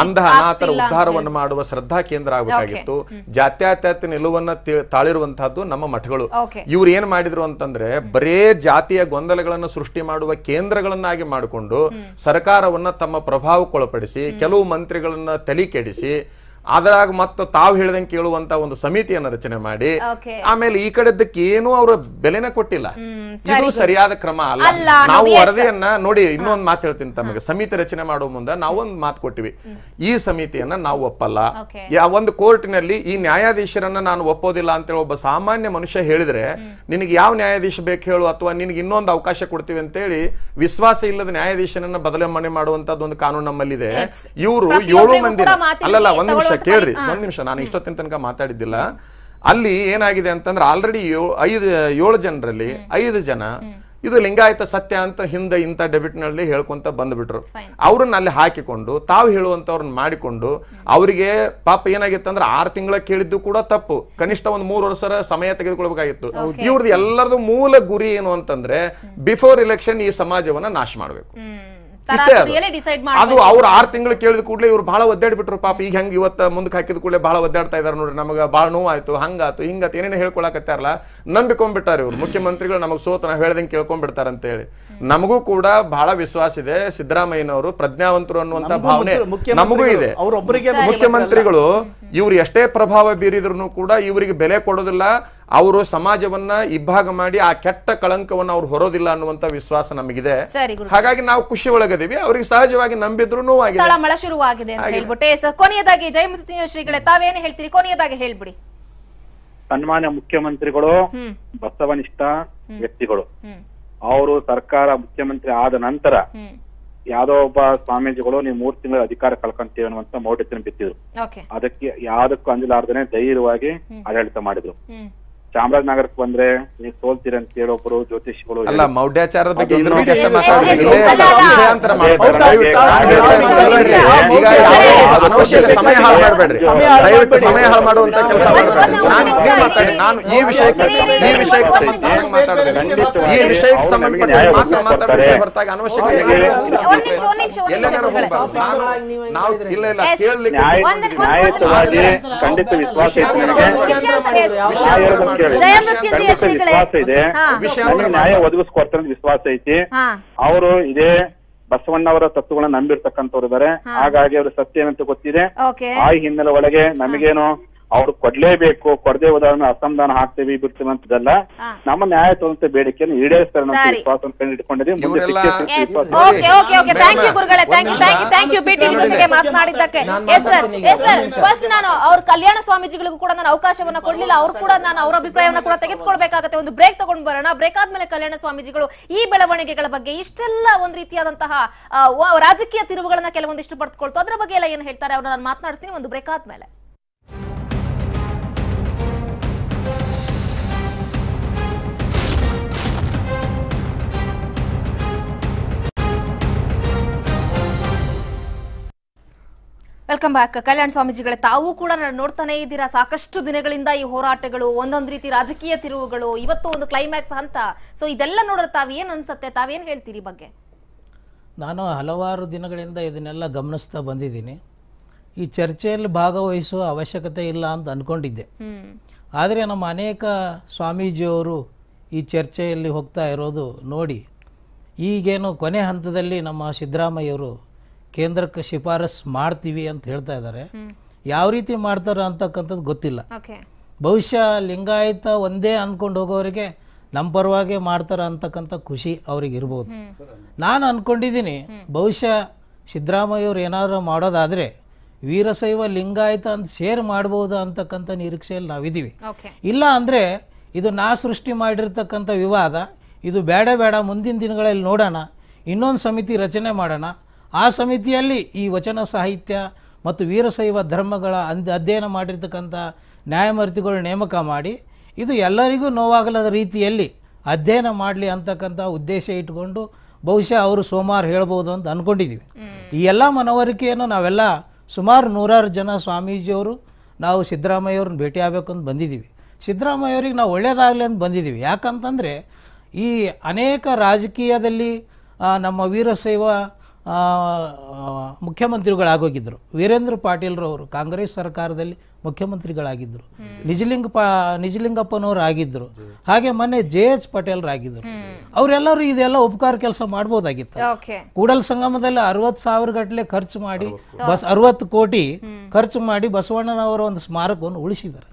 ಅಂಧ ಅನಾಥರ ಉದ್ಧಾರವನ್ನು ಮಾಡುವ ಶ್ರದ್ಧಾ ಕೇಂದ್ರ ಆಗಬೇಕಾಗಿತ್ತು ಜಾತ್ಯಾತ್ಯಾತ ನಿಲುವನ್ನ ತಾಳಿರುವಂತಹದ್ದು ನಮ್ಮ ಮಠಗಳು ಇವ್ರು ಏನ್ ಮಾಡಿದ್ರು ಅಂತಂದ್ರೆ ಬರೇ ಜಾತಿಯ ಗೊಂದಲಗಳನ್ನು ಸೃಷ್ಟಿ ಮಾಡುವ ಕೇಂದ್ರಗಳನ್ನಾಗಿ ಮಾಡಿಕೊಂಡು ಸರ್ಕಾರವನ್ನ ತಮ್ಮ ಪ್ರಭಾವಕ್ಕೊಳಪಡಿಸಿ ಕೆಲವು ಮಂತ್ರಿಗಳನ್ನ ತಲೆ ಕೆಡಿಸಿ ಅದರಾಗ ಮತ್ತು ತಾವು ಹೇಳದಂಗೆ ಕೇಳುವಂತ ಒಂದು ಸಮಿತಿಯನ್ನು ರಚನೆ ಮಾಡಿ ಆಮೇಲೆ ಈ ಏನು ಅವರು ಬೆಲೆನ ಕೊಟ್ಟಿಲ್ಲ ಇದು ಸರಿಯಾದ ಕ್ರಮ ಅಲ್ಲ ನಾವು ವರದಿಯನ್ನ ನೋಡಿ ಇನ್ನೊಂದು ಮಾತು ಹೇಳ್ತೀನಿ ತಮಗೆ ಸಮಿತಿ ರಚನೆ ಮಾಡುವ ಮುಂದೆ ನಾವೊಂದು ಮಾತು ಕೊಟ್ಟಿವಿ ಈ ಸಮಿತಿಯನ್ನ ನಾವು ಒಪ್ಪಲ್ಲ ಒಂದು ಕೋರ್ಟಿನಲ್ಲಿ ಈ ನ್ಯಾಯಾಧೀಶರನ್ನ ನಾನು ಒಪ್ಪೋದಿಲ್ಲ ಅಂತೇಳಿ ಒಬ್ಬ ಸಾಮಾನ್ಯ ಮನುಷ್ಯ ಹೇಳಿದ್ರೆ ನಿನಗೆ ಯಾವ ನ್ಯಾಯಾಧೀಶ ಬೇಕು ಹೇಳು ಅಥವಾ ನಿನಗೆ ಇನ್ನೊಂದು ಅವಕಾಶ ಕೊಡ್ತೀವಿ ಅಂತೇಳಿ ವಿಶ್ವಾಸ ಇಲ್ಲದ ನ್ಯಾಯಾಧೀಶನನ್ನ ಬದಲಾವಣೆ ಮಾಡುವಂತದ್ದು ಒಂದು ಕಾನೂನು ನಮ್ಮಲ್ಲಿದೆ ಇವರು ಏಳು ಮಂದಿ ಅಲ್ಲಲ್ಲ ಒಂದ್ ನಿಮಿಷ ಕೇಳ್ರಿ ಒಂದ್ ನಿಮಿಷ ನಾನು ಇಷ್ಟೊತ್ತಿನ ತನಕ ಮಾತಾಡಿದ್ದಿಲ್ಲ ಅಲ್ಲಿ ಏನಾಗಿದೆ ಅಂತಂದ್ರೆ ಆಲ್ರೆಡಿ ಐದು ಏಳು ಜನರಲ್ಲಿ ಐದು ಜನ ಇದು ಲಿಂಗಾಯತ ಸತ್ಯ ಅಂತ ಹಿಂದೆ ಇಂಥ ನಲ್ಲಿ ಹೇಳ್ಕೊಂತ ಬಂದ್ಬಿಟ್ರು ಅವ್ರನ್ನ ಅಲ್ಲಿ ಹಾಕಿಕೊಂಡು ತಾವು ಹೇಳುವಂತವ್ರನ್ನ ಮಾಡಿಕೊಂಡು ಅವರಿಗೆ ಪಾಪ ಏನಾಗಿತ್ತಂದ್ರೆ ಅಂದ್ರೆ ಆರು ತಿಂಗಳ ಕೇಳಿದ್ದು ಕೂಡ ತಪ್ಪು ಕನಿಷ್ಠ ಒಂದು ಮೂರು ವರ್ಷ ಸಮಯ ತೆಗೆದುಕೊಳ್ಬೇಕಾಗಿತ್ತು ಇವ್ರದ್ದು ಎಲ್ಲರದು ಮೂಲ ಗುರಿ ಏನು ಅಂತಂದ್ರೆ ಬಿಫೋರ್ ಇಲೆಕ್ಷನ್ ಈ ಸಮಾಜವನ್ನ ನಾಶ ಮಾಡಬೇಕು ಅದು ಅವ್ರು ಆರ್ ತಿಂಗಳು ಕೇಳಿದ ಕೂಡಲೇ ಇವ್ರು ಬಹಳ ಬಿಟ್ರು ಪಾಪ ಈಗ ಹೆಂಗ್ ಇವತ್ತ ಮುಂದಕ್ಕೆ ಹಾಕಿದ ಕೂಡಲೇ ಬಹಳ ಒದ್ದಾಡ್ತಾ ಇದಾರೆ ನೋಡ್ರಿ ನಮಗ ಬಹಳ ನೋವಾಯ್ತು ಹಂಗಾತು ಹಿಂಗಾತು ಏನೇನು ಹೇಳ್ಕೊಳಕತ್ತಾರಲ್ಲ ನಂಬಿಕೊಂಡ್ಬಿಟ್ಟಾರ ಇವ್ರು ಮುಖ್ಯಮಂತ್ರಿಗಳು ನಮಗೆ ಸೋತ ನಾವು ಹೇಳ್ದಂಗೆ ಕೇಳ್ಕೊಂಡ್ಬಿಡ್ತಾರ ಅಂತ ಹೇಳಿ ನಮಗೂ ಕೂಡ ಬಹಳ ವಿಶ್ವಾಸ ಇದೆ ಸಿದ್ದರಾಮಯ್ಯನವರು ಪ್ರಜ್ಞಾವಂತರು ಅನ್ನುವಂತ ಭಾವನೆ ನಮಗೂ ಇದೆ ಮುಖ್ಯಮಂತ್ರಿಗಳು ಇವ್ರು ಎಷ್ಟೇ ಪ್ರಭಾವ ಬೀರಿದ್ರು ಕೂಡ ಇವರಿಗೆ ಬೆಲೆ ಕೊಡೋದಿಲ್ಲ ಅವರು ಸಮಾಜವನ್ನ ಇಬ್ಬಾಗ ಮಾಡಿ ಆ ಕೆಟ್ಟ ಕಳಂಕವನ್ನು ಅವ್ರು ಹೊರೋದಿಲ್ಲ ಅನ್ನುವಂತ ವಿಶ್ವಾಸ ನಮಗಿದೆ ಹಾಗಾಗಿ ನಾವು ಖುಷಿ ಒಳಗದೀವಿ ಅವರಿಗೆ ಸಹಜವಾಗಿ ನಂಬಿದ್ರು ಶುರುವಾಗಿದೆ ಕೊನೆಯದಾಗಿ ಜಯಮುತ್ತಿನ ಶ್ರೀಗಳೇ ತಾವೇನು ಹೇಳ್ತೀರಿ ಕೊನೆಯದಾಗಿ ಹೇಳ್ಬಿಡಿ ಸನ್ಮಾನ್ಯ ಮುಖ್ಯಮಂತ್ರಿಗಳು ಬಸವನಿಷ್ಠ ವ್ಯಕ್ತಿಗಳು ಅವರು ಸರ್ಕಾರ ಮುಖ್ಯಮಂತ್ರಿ ಆದ ನಂತರ ಯಾವ್ದೋ ಒಬ್ಬ ಸ್ವಾಮೀಜಿಗಳು ನೀವು ಮೂರ್ ತಿಂಗಳ ಅಧಿಕಾರ ಕಳ್ಕೊಂತೀವಿ ಅನ್ನುವಂತ ಮೋಟಿಸ್ ಬಿತ್ತಿದ್ರು ಅದಕ್ಕೆ ಯಾವ್ದಕ್ಕೂ ಅಂಜಲಾರ್ದನೆ ಧೈರ್ಯವಾಗಿ ಆಡಳಿತ ಮಾಡಿದ್ರು ಚಾಮರಾಜನಗರಕ್ಕೆ ಬಂದ್ರೆ ನೀವು ಸೋಲ್ತೀರ ಅಂತ ಹೇಳೋಬ್ರು ಒಬ್ರು ಜ್ಯೋತಿಷಿಗಳು ಅಲ್ಲ ಮೌಢ್ಯಾಚಾರದ ಬಗ್ಗೆ ಇದ್ರ ಬಗ್ಗೆ ಸಮಯ ಹಾಳು ದಯವಿಟ್ಟು ಸಮಯ ಹಾಳು ಮಾಡುವಂತ ಕೆಲಸ ನಾನು ಈ ವಿಷಯಕ್ಕೆ ಈ ವಿಷಯಕ್ಕೆ ಈ ವಿಷಯಕ್ಕೆ ಅನವಶ್ಯಕ ನಾವು ಇಲ್ಲ ಇಲ್ಲ ಕೇಳಲಿಕ್ಕೆ ವಿಶ್ವಾಸ ಇದೆ ನ್ಯಾಯ ಒದಗಿಸ್ಕೊಡ್ತಾರೆ ಅಂತ ವಿಶ್ವಾಸ ಐತಿ ಅವರು ಇದೇ ಬಸವಣ್ಣವರ ತತ್ವಗಳನ್ನ ನಂಬಿರ್ತಕ್ಕಂಥವ್ರು ಹಾಗಾಗಿ ಅವರು ಸತ್ಯ ಏನಂತ ಗೊತ್ತಿದೆ ಆ ಹಿನ್ನೆಲೆ ಒಳಗೆ ನಮಗೇನು ಅವ್ರು ಕೊಡ್ಲೇಬೇಕು ಕೊಡದೆ ಉದಾಹರಣೆ ಅಸಮಾಧಾನ ಹಾಕ್ತೇವೆ ಬಿಡ್ತೇವೆ ಅಂತದಲ್ಲ ನಮ್ಮ ನ್ಯಾಯ ತೋರಿಸ ಬೇಡಿಕೆಯನ್ನು ಈಡೇರಿಸ್ತಾರೆ ನಮ್ಮ ಯು ಮಾತನಾಡಿದ್ದಕ್ಕೆ ಎಸ್ ನಾನು ಅವ್ರ ಕಲ್ಯಾಣ ಸ್ವಾಮೀಜಿಗಳಿಗೂ ಕೂಡ ನಾನು ಅವಕಾಶವನ್ನ ಕೊಡ್ಲಿಲ್ಲ ಅವ್ರು ಕೂಡ ನಾನು ಅವರ ಅಭಿಪ್ರಾಯವನ್ನ ಕೂಡ ತೆಗೆದುಕೊಳ್ಬೇಕಾಗತ್ತೆ ಒಂದು ಬ್ರೇಕ್ ತಗೊಂಡು ಬರೋಣ ಬ್ರೇಕ್ ಆದ್ಮೇಲೆ ಕಲ್ಯಾಣ ಸ್ವಾಮೀಜಿಗಳು ಈ ಬೆಳವಣಿಗೆಗಳ ಬಗ್ಗೆ ಇಷ್ಟೆಲ್ಲ ಒಂದ್ ರೀತಿಯಾದಂತಹ ರಾಜಕೀಯ ತಿರುವುಗಳನ್ನ ಕೆಲವೊಂದಿಷ್ಟು ಪಡೆದುಕೊಳ್ತು ಅದ್ರ ಬಗ್ಗೆ ಎಲ್ಲ ಏನ್ ಹೇಳ್ತಾರೆ ಅವ್ರನ್ನ ನಾನು ಮಾತನಾಡಿಸ್ತೀನಿ ಒಂದು ಬ್ರೇಕ್ ಆದ್ಮೇಲೆ ವೆಲ್ಕಮ್ ಬ್ಯಾಕ್ ಕಲ್ಯಾಣ ಸ್ವಾಮೀಜಿಗಳೇ ತಾವು ಕೂಡ ನೋಡ್ತಾನೆ ಇದ್ದೀರಾ ಸಾಕಷ್ಟು ದಿನಗಳಿಂದ ಈ ಹೋರಾಟಗಳು ಒಂದೊಂದು ರೀತಿ ರಾಜಕೀಯ ತಿರುವುಗಳು ಇವತ್ತು ಒಂದು ಕ್ಲೈಮ್ಯಾಕ್ಸ್ ಹಂತ ಸೊ ಇದೆಲ್ಲ ನೋಡ್ರೆ ತಾವೇನು ಅನ್ಸುತ್ತೆ ತಾವೇನು ಹೇಳ್ತೀರಿ ಬಗ್ಗೆ ನಾನು ಹಲವಾರು ದಿನಗಳಿಂದ ಇದನ್ನೆಲ್ಲ ಗಮನಿಸ್ತಾ ಬಂದಿದ್ದೀನಿ ಈ ಚರ್ಚೆಯಲ್ಲಿ ಭಾಗವಹಿಸುವ ಅವಶ್ಯಕತೆ ಇಲ್ಲ ಅಂತ ಅಂದ್ಕೊಂಡಿದ್ದೆ ಆದರೆ ನಮ್ಮ ಅನೇಕ ಸ್ವಾಮೀಜಿಯವರು ಈ ಚರ್ಚೆಯಲ್ಲಿ ಹೋಗ್ತಾ ಇರೋದು ನೋಡಿ ಈಗೇನು ಕೊನೆ ಹಂತದಲ್ಲಿ ನಮ್ಮ ಸಿದ್ದರಾಮಯ್ಯವರು ಕೇಂದ್ರಕ್ಕೆ ಶಿಫಾರಸ್ ಮಾಡ್ತೀವಿ ಅಂತ ಹೇಳ್ತಾ ಇದ್ದಾರೆ ಯಾವ ರೀತಿ ಮಾಡ್ತಾರೆ ಅಂತಕ್ಕಂಥದ್ದು ಗೊತ್ತಿಲ್ಲ ಬಹುಶಃ ಲಿಂಗಾಯತ ಒಂದೇ ಅಂದ್ಕೊಂಡು ಹೋಗೋರಿಗೆ ನಮ್ಮ ಪರವಾಗಿ ಮಾಡ್ತಾರೆ ಅಂತಕ್ಕಂಥ ಖುಷಿ ಅವ್ರಿಗೆ ಇರ್ಬೋದು ನಾನು ಅಂದ್ಕೊಂಡಿದ್ದೀನಿ ಬಹುಶಃ ಸಿದ್ದರಾಮಯ್ಯವ್ರು ಏನಾದರೂ ಮಾಡೋದಾದರೆ ವೀರಶೈವ ಲಿಂಗಾಯತ ಅಂತ ಶೇರ್ ಮಾಡ್ಬೋದು ಅಂತಕ್ಕಂಥ ನಿರೀಕ್ಷೆಯಲ್ಲಿ ನಾವಿದ್ದೀವಿ ಇಲ್ಲ ಅಂದರೆ ಇದು ನಾ ಸೃಷ್ಟಿ ಮಾಡಿರ್ತಕ್ಕಂಥ ವಿವಾದ ಇದು ಬೇಡ ಬೇಡ ಮುಂದಿನ ದಿನಗಳಲ್ಲಿ ನೋಡೋಣ ಇನ್ನೊಂದು ಸಮಿತಿ ರಚನೆ ಮಾಡೋಣ ಆ ಸಮಿತಿಯಲ್ಲಿ ಈ ವಚನ ಸಾಹಿತ್ಯ ಮತ್ತು ವೀರಶೈವ ಧರ್ಮಗಳ ಅಂದ ಅಧ್ಯಯನ ಮಾಡಿರ್ತಕ್ಕಂಥ ನ್ಯಾಯಮೂರ್ತಿಗಳು ನೇಮಕ ಮಾಡಿ ಇದು ಎಲ್ಲರಿಗೂ ನೋವಾಗಲದ ರೀತಿಯಲ್ಲಿ ಅಧ್ಯಯನ ಮಾಡಲಿ ಅಂತಕ್ಕಂಥ ಉದ್ದೇಶ ಇಟ್ಕೊಂಡು ಬಹುಶಃ ಅವರು ಸೋಮವಾರ ಹೇಳ್ಬೋದು ಅಂತ ಅಂದ್ಕೊಂಡಿದ್ದೀವಿ ಈ ಎಲ್ಲ ಮನವರಿಕೆಯನ್ನು ನಾವೆಲ್ಲ ಸುಮಾರು ನೂರಾರು ಜನ ಸ್ವಾಮೀಜಿಯವರು ನಾವು ಸಿದ್ದರಾಮಯ್ಯವ್ರನ್ನ ಭೇಟಿ ಆಗಬೇಕು ಅಂತ ಬಂದಿದ್ದೀವಿ ಸಿದ್ದರಾಮಯ್ಯವ್ರಿಗೆ ನಾವು ಒಳ್ಳೆಯದಾಗಲಿ ಅಂತ ಬಂದಿದ್ದೀವಿ ಯಾಕಂತಂದರೆ ಈ ಅನೇಕ ರಾಜಕೀಯದಲ್ಲಿ ನಮ್ಮ ವೀರಶೈವ ಮುಖ್ಯಮಂತ್ರಿಗಳಾಗೋಗಿದ್ದರು ವೀರೇಂದ್ರ ಪಾಟೀಲ್ರವರು ಕಾಂಗ್ರೆಸ್ ಸರ್ಕಾರದಲ್ಲಿ ಮುಖ್ಯಮಂತ್ರಿಗಳಾಗಿದ್ದರು ನಿಜಲಿಂಗಪ್ಪ ಆಗಿದ್ರು ಹಾಗೆ ಮೊನ್ನೆ ಜೆ ಎಚ್ ಪಟೇಲ್ರಾಗಿದ್ದರು ಅವರೆಲ್ಲರೂ ಇದೆಲ್ಲ ಉಪಕಾರ ಕೆಲಸ ಮಾಡ್ಬೋದಾಗಿತ್ತು ಕೂಡಲ್ ಸಂಗಮದಲ್ಲಿ ಅರವತ್ತು ಸಾವಿರ ಗಟ್ಟಲೆ ಖರ್ಚು ಮಾಡಿ ಬಸ್ ಅರವತ್ತು ಕೋಟಿ ಖರ್ಚು ಮಾಡಿ ಬಸವಣ್ಣನವರ ಒಂದು ಸ್ಮಾರಕವನ್ನು ಉಳಿಸಿದ್ದಾರೆ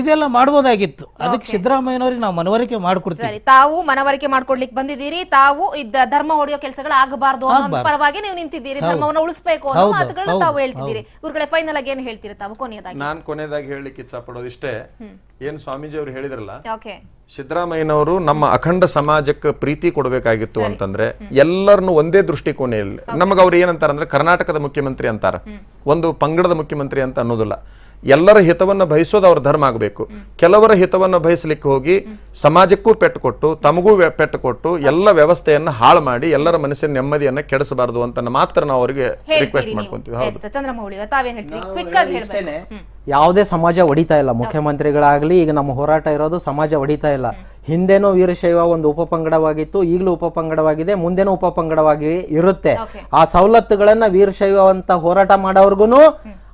ಇದೆಲ್ಲ ಮಾಡಬಹುದಾಗಿತ್ತು ಅದಕ್ಕೆ ಸಿದ್ದರಾಮಯ್ಯನವರಿಗೆ ನಾವು ಮನವರಿಕೆ ಮಾಡಿಕೊಡ್ತೀವಿ ತಾವು ಮನವರಿಕೆ ಮಾಡ್ಕೊಡ್ಲಿಕ್ಕೆ ಬಂದಿದ್ದೀರಿ ತಾವು ಇದ್ದ ಧರ್ಮ ಹೊಡೆಯೋ ಕೆಲಸಗಳು ಆಗಬಾರದು ಪರವಾಗಿ ನೀವು ನಿಂತಿದ್ದೀರಿ ಧರ್ಮವನ್ನು ಉಳಿಸಬೇಕು ಅನ್ನೋ ಮಾತುಗಳನ್ನ ತಾವು ಹೇಳ್ತಿದ್ದೀರಿ ಇವ್ರಗಳೇ ಫೈನಲ್ ಆಗಿ ಏನು ಹೇಳ್ತೀರಿ ತಾವು ಕೊನೆಯದಾಗಿ ಕೊನೆಯದಾಗಿ ಹೇಳಲಿಕ್ಕೆ ಇಚ್ಛಪಡೋದು ಇಷ್ಟೇ ಏನ್ ಸ್ವಾಮೀಜಿ ಅವರು ಹೇಳಿದ್ರಲ್ಲ ಸಿದ್ದರಾಮಯ್ಯನವರು ನಮ್ಮ ಅಖಂಡ ಸಮಾಜಕ್ಕೆ ಪ್ರೀತಿ ಕೊಡಬೇಕಾಗಿತ್ತು ಅಂತಂದ್ರೆ ಎಲ್ಲರನ್ನು ಒಂದೇ ದೃಷ್ಟಿಕೋನೆಯಲ್ಲಿ ನಮಗೆ ಅವ್ರು ಏನಂತಾರೆ ಅಂದ್ರೆ ಕರ್ನಾಟಕದ ಮುಖ್ಯಮಂತ್ರಿ ಅಂತಾರ ಒಂದು ಪಂಗಡದ ಮುಖ್ಯಮಂತ್ರಿ ಅಂತ ಅನ್ನೋದಿಲ್ಲ ಎಲ್ಲರ ಹಿತವನ್ನು ಬಯಸೋದು ಅವ್ರ ಧರ್ಮ ಆಗಬೇಕು ಕೆಲವರ ಹಿತವನ್ನು ಬಯಸಲಿಕ್ಕೆ ಹೋಗಿ ಸಮಾಜಕ್ಕೂ ಪೆಟ್ಟು ಕೊಟ್ಟು ತಮಗೂ ಪೆಟ್ಟು ಕೊಟ್ಟು ಎಲ್ಲ ವ್ಯವಸ್ಥೆಯನ್ನ ಹಾಳು ಮಾಡಿ ಎಲ್ಲರ ಮನಸ್ಸಿನ ನೆಮ್ಮದಿಯನ್ನ ಕೆಡಿಸಬಾರದು ಅಂತ ಮಾತ್ರ ನಾವು ಅವರಿಗೆ ರಿಕ್ವೆಸ್ಟ್ ಮಾಡ್ಕೊಂತೀವಿ ಹೌದು ಯಾವುದೇ ಸಮಾಜ ಹೊಡಿತಾ ಇಲ್ಲ ಮುಖ್ಯಮಂತ್ರಿಗಳಾಗಲಿ ಈಗ ನಮ್ಮ ಹೋರಾಟ ಇರೋದು ಸಮಾಜ ಒಡಿತಾ ಇಲ್ಲ ಹಿಂದೆನೂ ವೀರಶೈವ ಒಂದು ಉಪಪಂಗಡವಾಗಿತ್ತು ಈಗಲೂ ಉಪಪಂಗಡವಾಗಿದೆ ಮುಂದೆನೂ ಉಪಪಂಗಡವಾಗಿ ಇರುತ್ತೆ ಆ ಸವಲತ್ತುಗಳನ್ನ ವೀರಶೈವ ಅಂತ ಹೋರಾಟ ಮಾಡೋರ್ಗು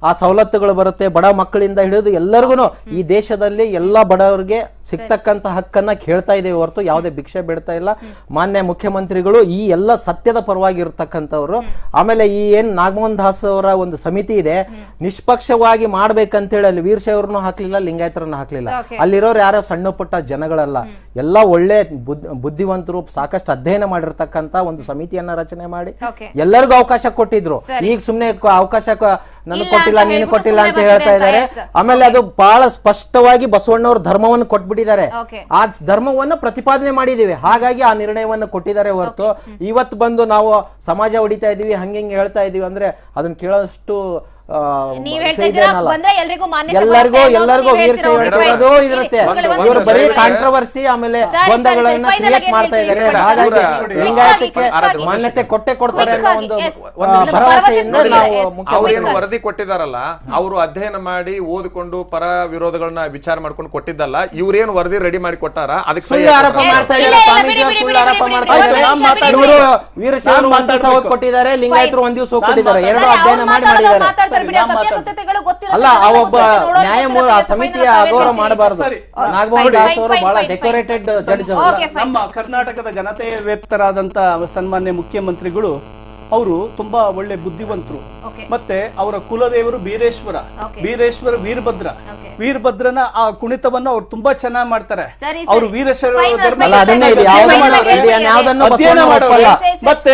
ಆ ಸವಲತ್ತುಗಳು ಬರುತ್ತೆ ಬಡ ಮಕ್ಕಳಿಂದ ಹಿಡಿದು ಎಲ್ಲರಿಗೂ ಈ ದೇಶದಲ್ಲಿ ಎಲ್ಲ ಬಡವರಿಗೆ ಸಿಗ್ತಕ್ಕಂತ ಹಕ್ಕನ್ನ ಕೇಳ್ತಾ ಇದೆ ಹೊರತು ಯಾವುದೇ ಭಿಕ್ಷೆ ಬಿಡ್ತಾ ಇಲ್ಲ ಮಾನ್ಯ ಮುಖ್ಯಮಂತ್ರಿಗಳು ಈ ಎಲ್ಲ ಸತ್ಯದ ಪರವಾಗಿ ಇರತಕ್ಕಂಥವ್ರು ಆಮೇಲೆ ಈ ಏನ್ ನಾಗಮೋಹನ್ ದಾಸ್ ಅವರ ಒಂದು ಸಮಿತಿ ಇದೆ ನಿಷ್ಪಕ್ಷವಾಗಿ ಹೇಳಿ ಅಲ್ಲಿ ವೀರಶೈವರನ್ನು ಹಾಕ್ಲಿಲ್ಲ ಲಿಂಗಾಯತರನ್ನು ಹಾಕ್ಲಿಲ್ಲ ಅಲ್ಲಿರೋರು ಯಾರೋ ಸಣ್ಣ ಪುಟ್ಟ ಜನಗಳಲ್ಲ ಎಲ್ಲ ಒಳ್ಳೆ ಬುದ್ಧಿವಂತರು ಸಾಕಷ್ಟು ಅಧ್ಯಯನ ಮಾಡಿರ್ತಕ್ಕಂತ ಒಂದು ಸಮಿತಿಯನ್ನ ರಚನೆ ಮಾಡಿ ಎಲ್ಲರಿಗೂ ಅವಕಾಶ ಕೊಟ್ಟಿದ್ರು ಈಗ ಸುಮ್ನೆ ಅವಕಾಶ ನನಗೆ ಕೊಟ್ಟಿಲ್ಲ ನೀನು ಕೊಟ್ಟಿಲ್ಲ ಅಂತ ಹೇಳ್ತಾ ಇದ್ದಾರೆ ಆಮೇಲೆ ಅದು ಬಹಳ ಸ್ಪಷ್ಟವಾಗಿ ಬಸವಣ್ಣವ್ರ ಧರ್ಮವನ್ನು ಕೊಟ್ಬಿಟ್ಟಿದ್ದಾರೆ ಆ ಧರ್ಮವನ್ನು ಪ್ರತಿಪಾದನೆ ಮಾಡಿದೀವಿ ಹಾಗಾಗಿ ಆ ನಿರ್ಣಯವನ್ನು ಕೊಟ್ಟಿದ್ದಾರೆ ಹೊರತು ಇವತ್ತು ಬಂದು ನಾವು ಸಮಾಜ ಹೊಡಿತಾ ಇದೀವಿ ಹಂಗೆ ಹೇಳ್ತಾ ಇದೀವಿ ಅಂದ್ರೆ ಅದನ್ನ ಕೇಳೋಷ್ಟು ಎಲ್ಲರಿಗೂ ಎಲ್ಲರಿಗೂ ವೀರ್ ಇರುತ್ತೆ ಇವರು ಬರೀ ಕಾಂಟ್ರವರ್ಸಿ ಆಮೇಲೆ ಗೊಂದಲಗಳನ್ನ ಕ್ರಿಯೇಟ್ ಮಾಡ್ತಾ ಇದ್ದಾರೆ ಹಾಗಾಗಿ ಲಿಂಗಾಯತಕ್ಕೆ ಮಾನ್ಯತೆ ಕೊಟ್ಟೆ ಕೊಡ್ತಾರೆ ಒಂದು ಭರವಸೆಯಿಂದ ನಾವು ವರದಿ ಕೊಟ್ಟಿದಾರಲ್ಲ ಅವರು ಅಧ್ಯಯನ ಮಾಡಿ ಓದಿಕೊಂಡು ಪರ ವಿರೋಧಗಳನ್ನ ವಿಚಾರ ಮಾಡ್ಕೊಂಡು ಕೊಟ್ಟಿದ್ದಲ್ಲ ಇವ್ರೇನು ವರದಿ ರೆಡಿ ಮಾಡಿ ಕೊಟ್ಟಾರ ಅದಕ್ಕೆ ಸುಳ್ಳು ಆರೋಪ ಮಾಡ್ತಾ ಇದ್ದಾರೆ ಸುಳ್ಳು ಆರೋಪ ಮಾಡ್ತಾ ಇದ್ದಾರೆ ಇವರು ವೀರಶೈವರು ಒಂದ್ ಓದ್ ಕೊಟ್ಟಿದ್ದಾರೆ ಲಿಂಗಾಯತರು ಒಂದ್ ದಿವಸ ಹೋಗಿ ಕೊಟ್ಟಿದ್ದಾರೆ ಎರಡು ಅಧ್ಯಯನ ಮಾಡಿ ಮಾಡಿದ್ದಾರೆ ಅಲ್ಲ ಆ ಒಬ್ಬ ನ್ಯಾಯಮೂರ್ತಿ ಆ ಸಮಿತಿಯ ಗೌರವ ಮಾಡಬಾರದು ನಾಗಮೋಹನ್ ದಾಸ್ ಅವರು ಬಹಳ ಡೆಕೋರೇಟೆಡ್ ಜಡ್ಜ್ ನಮ್ಮ ಕರ್ನಾಟಕದ ಜನತೆಯ ವೇತ್ತರಾದಂತ ಸನ್ಮಾನ್ಯ ಮುಖ್ಯಮಂತ್ರಿಗಳು ಅವರು ತುಂಬಾ ಒಳ್ಳೆ ಬುದ್ಧಿವಂತರು ಮತ್ತೆ ಅವರ ಕುಲದೇವರು ಬೀರೇಶ್ವರ ಬೀರೇಶ್ವರ ವೀರಭದ್ರ ವೀರಭದ್ರನ ಆ ಕುಣಿತವನ್ನು ಅವ್ರು ತುಂಬಾ ಚೆನ್ನಾಗಿ ಮಾಡ್ತಾರೆ ಅವರು ವೀರಶೈವ ಅಧ್ಯಯನ ಮತ್ತೆ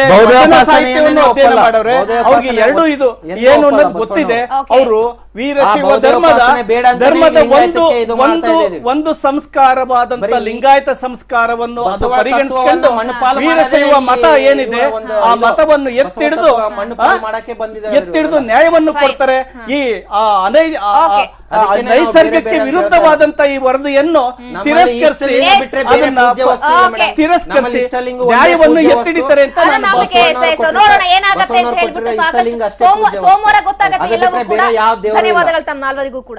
ಸಾಹಿತ್ಯವನ್ನು ಎರಡು ಇದು ಏನು ಅನ್ನೋದು ಗೊತ್ತಿದೆ ಅವರು ವೀರಶೈವ ಧರ್ಮದ ಧರ್ಮದ ಒಂದು ಒಂದು ಒಂದು ಸಂಸ್ಕಾರವಾದಂತ ಲಿಂಗಾಯತ ಸಂಸ್ಕಾರವನ್ನು ಪರಿಗಣಿಸಿಕೊಂಡು ವೀರಶೈವ ಮತ ಏನಿದೆ ಆ ಮತವನ್ನು ಎತ್ತಿಡಿದು ಮಾಡಕ್ಕೆ ಬಂದಿದ್ದಾರೆ ಎತ್ತಿಡಿದು ನ್ಯಾಯವನ್ನು ಕೊಡ್ತಾರೆ ಈ ಅನೈ ನೈಸರ್ಗಿಕಕ್ಕೆ ವಿರುದ್ಧವಾದಂತ ಈ ವರದಿಯನ್ನು ತಿರಸ್ಕರಿಸಿ ತಿರಸ್ಕರಿಸಿ ನ್ಯಾಯವನ್ನು ಎತ್ತಿಡಿತಾರೆ ಅಂತ ನೋಡೋಣ ಏನಾಗುತ್ತೆ ಅಂತ ಹೇಳ್ಬಿಟ್ಟು ಸೋಮವಾರ ಗೊತ್ತಾಗುತ್ತೆ ಧನ್ಯವಾದಗಳು ತಮ್ಮ ನಾಲ್ವರಿಗೂ ಕೂಡ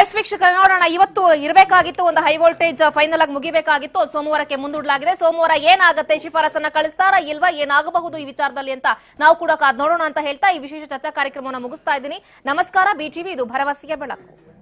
ಎಸ್ ವೀಕ್ಷಕ ನೋಡೋಣ ಇವತ್ತು ಇರಬೇಕಾಗಿತ್ತು ಒಂದು ಹೈ ವೋಲ್ಟೇಜ್ ಫೈನಲ್ ಆಗಿ ಮುಗಿಬೇಕಾಗಿತ್ತು ಸೋಮವಾರಕ್ಕೆ ಮುಂದೂಡಲಾಗಿದೆ ಸೋಮವಾರ ಏನಾಗುತ್ತೆ ಶಿಫಾರಸನ್ನ ಕಳಿಸ್ತಾರ ಇಲ್ವಾ ಏನಾಗಬಹುದು ಈ ವಿಚಾರದಲ್ಲಿ ಅಂತ ನಾವು ಕೂಡ ನೋಡೋಣ ಅಂತ ಹೇಳ್ತಾ ಈ ವಿಶೇಷ ಚರ್ಚಾ ಕಾರ್ಯಕ್ರಮವನ್ನು ಮುಗಿಸ್ತಾ ಇದ್ದೀನಿ ನಮಸ್ಕಾರ ಬಿಟಿವಿ ಇದು ಭರವಸೆಗೆ ಬೆಳಕು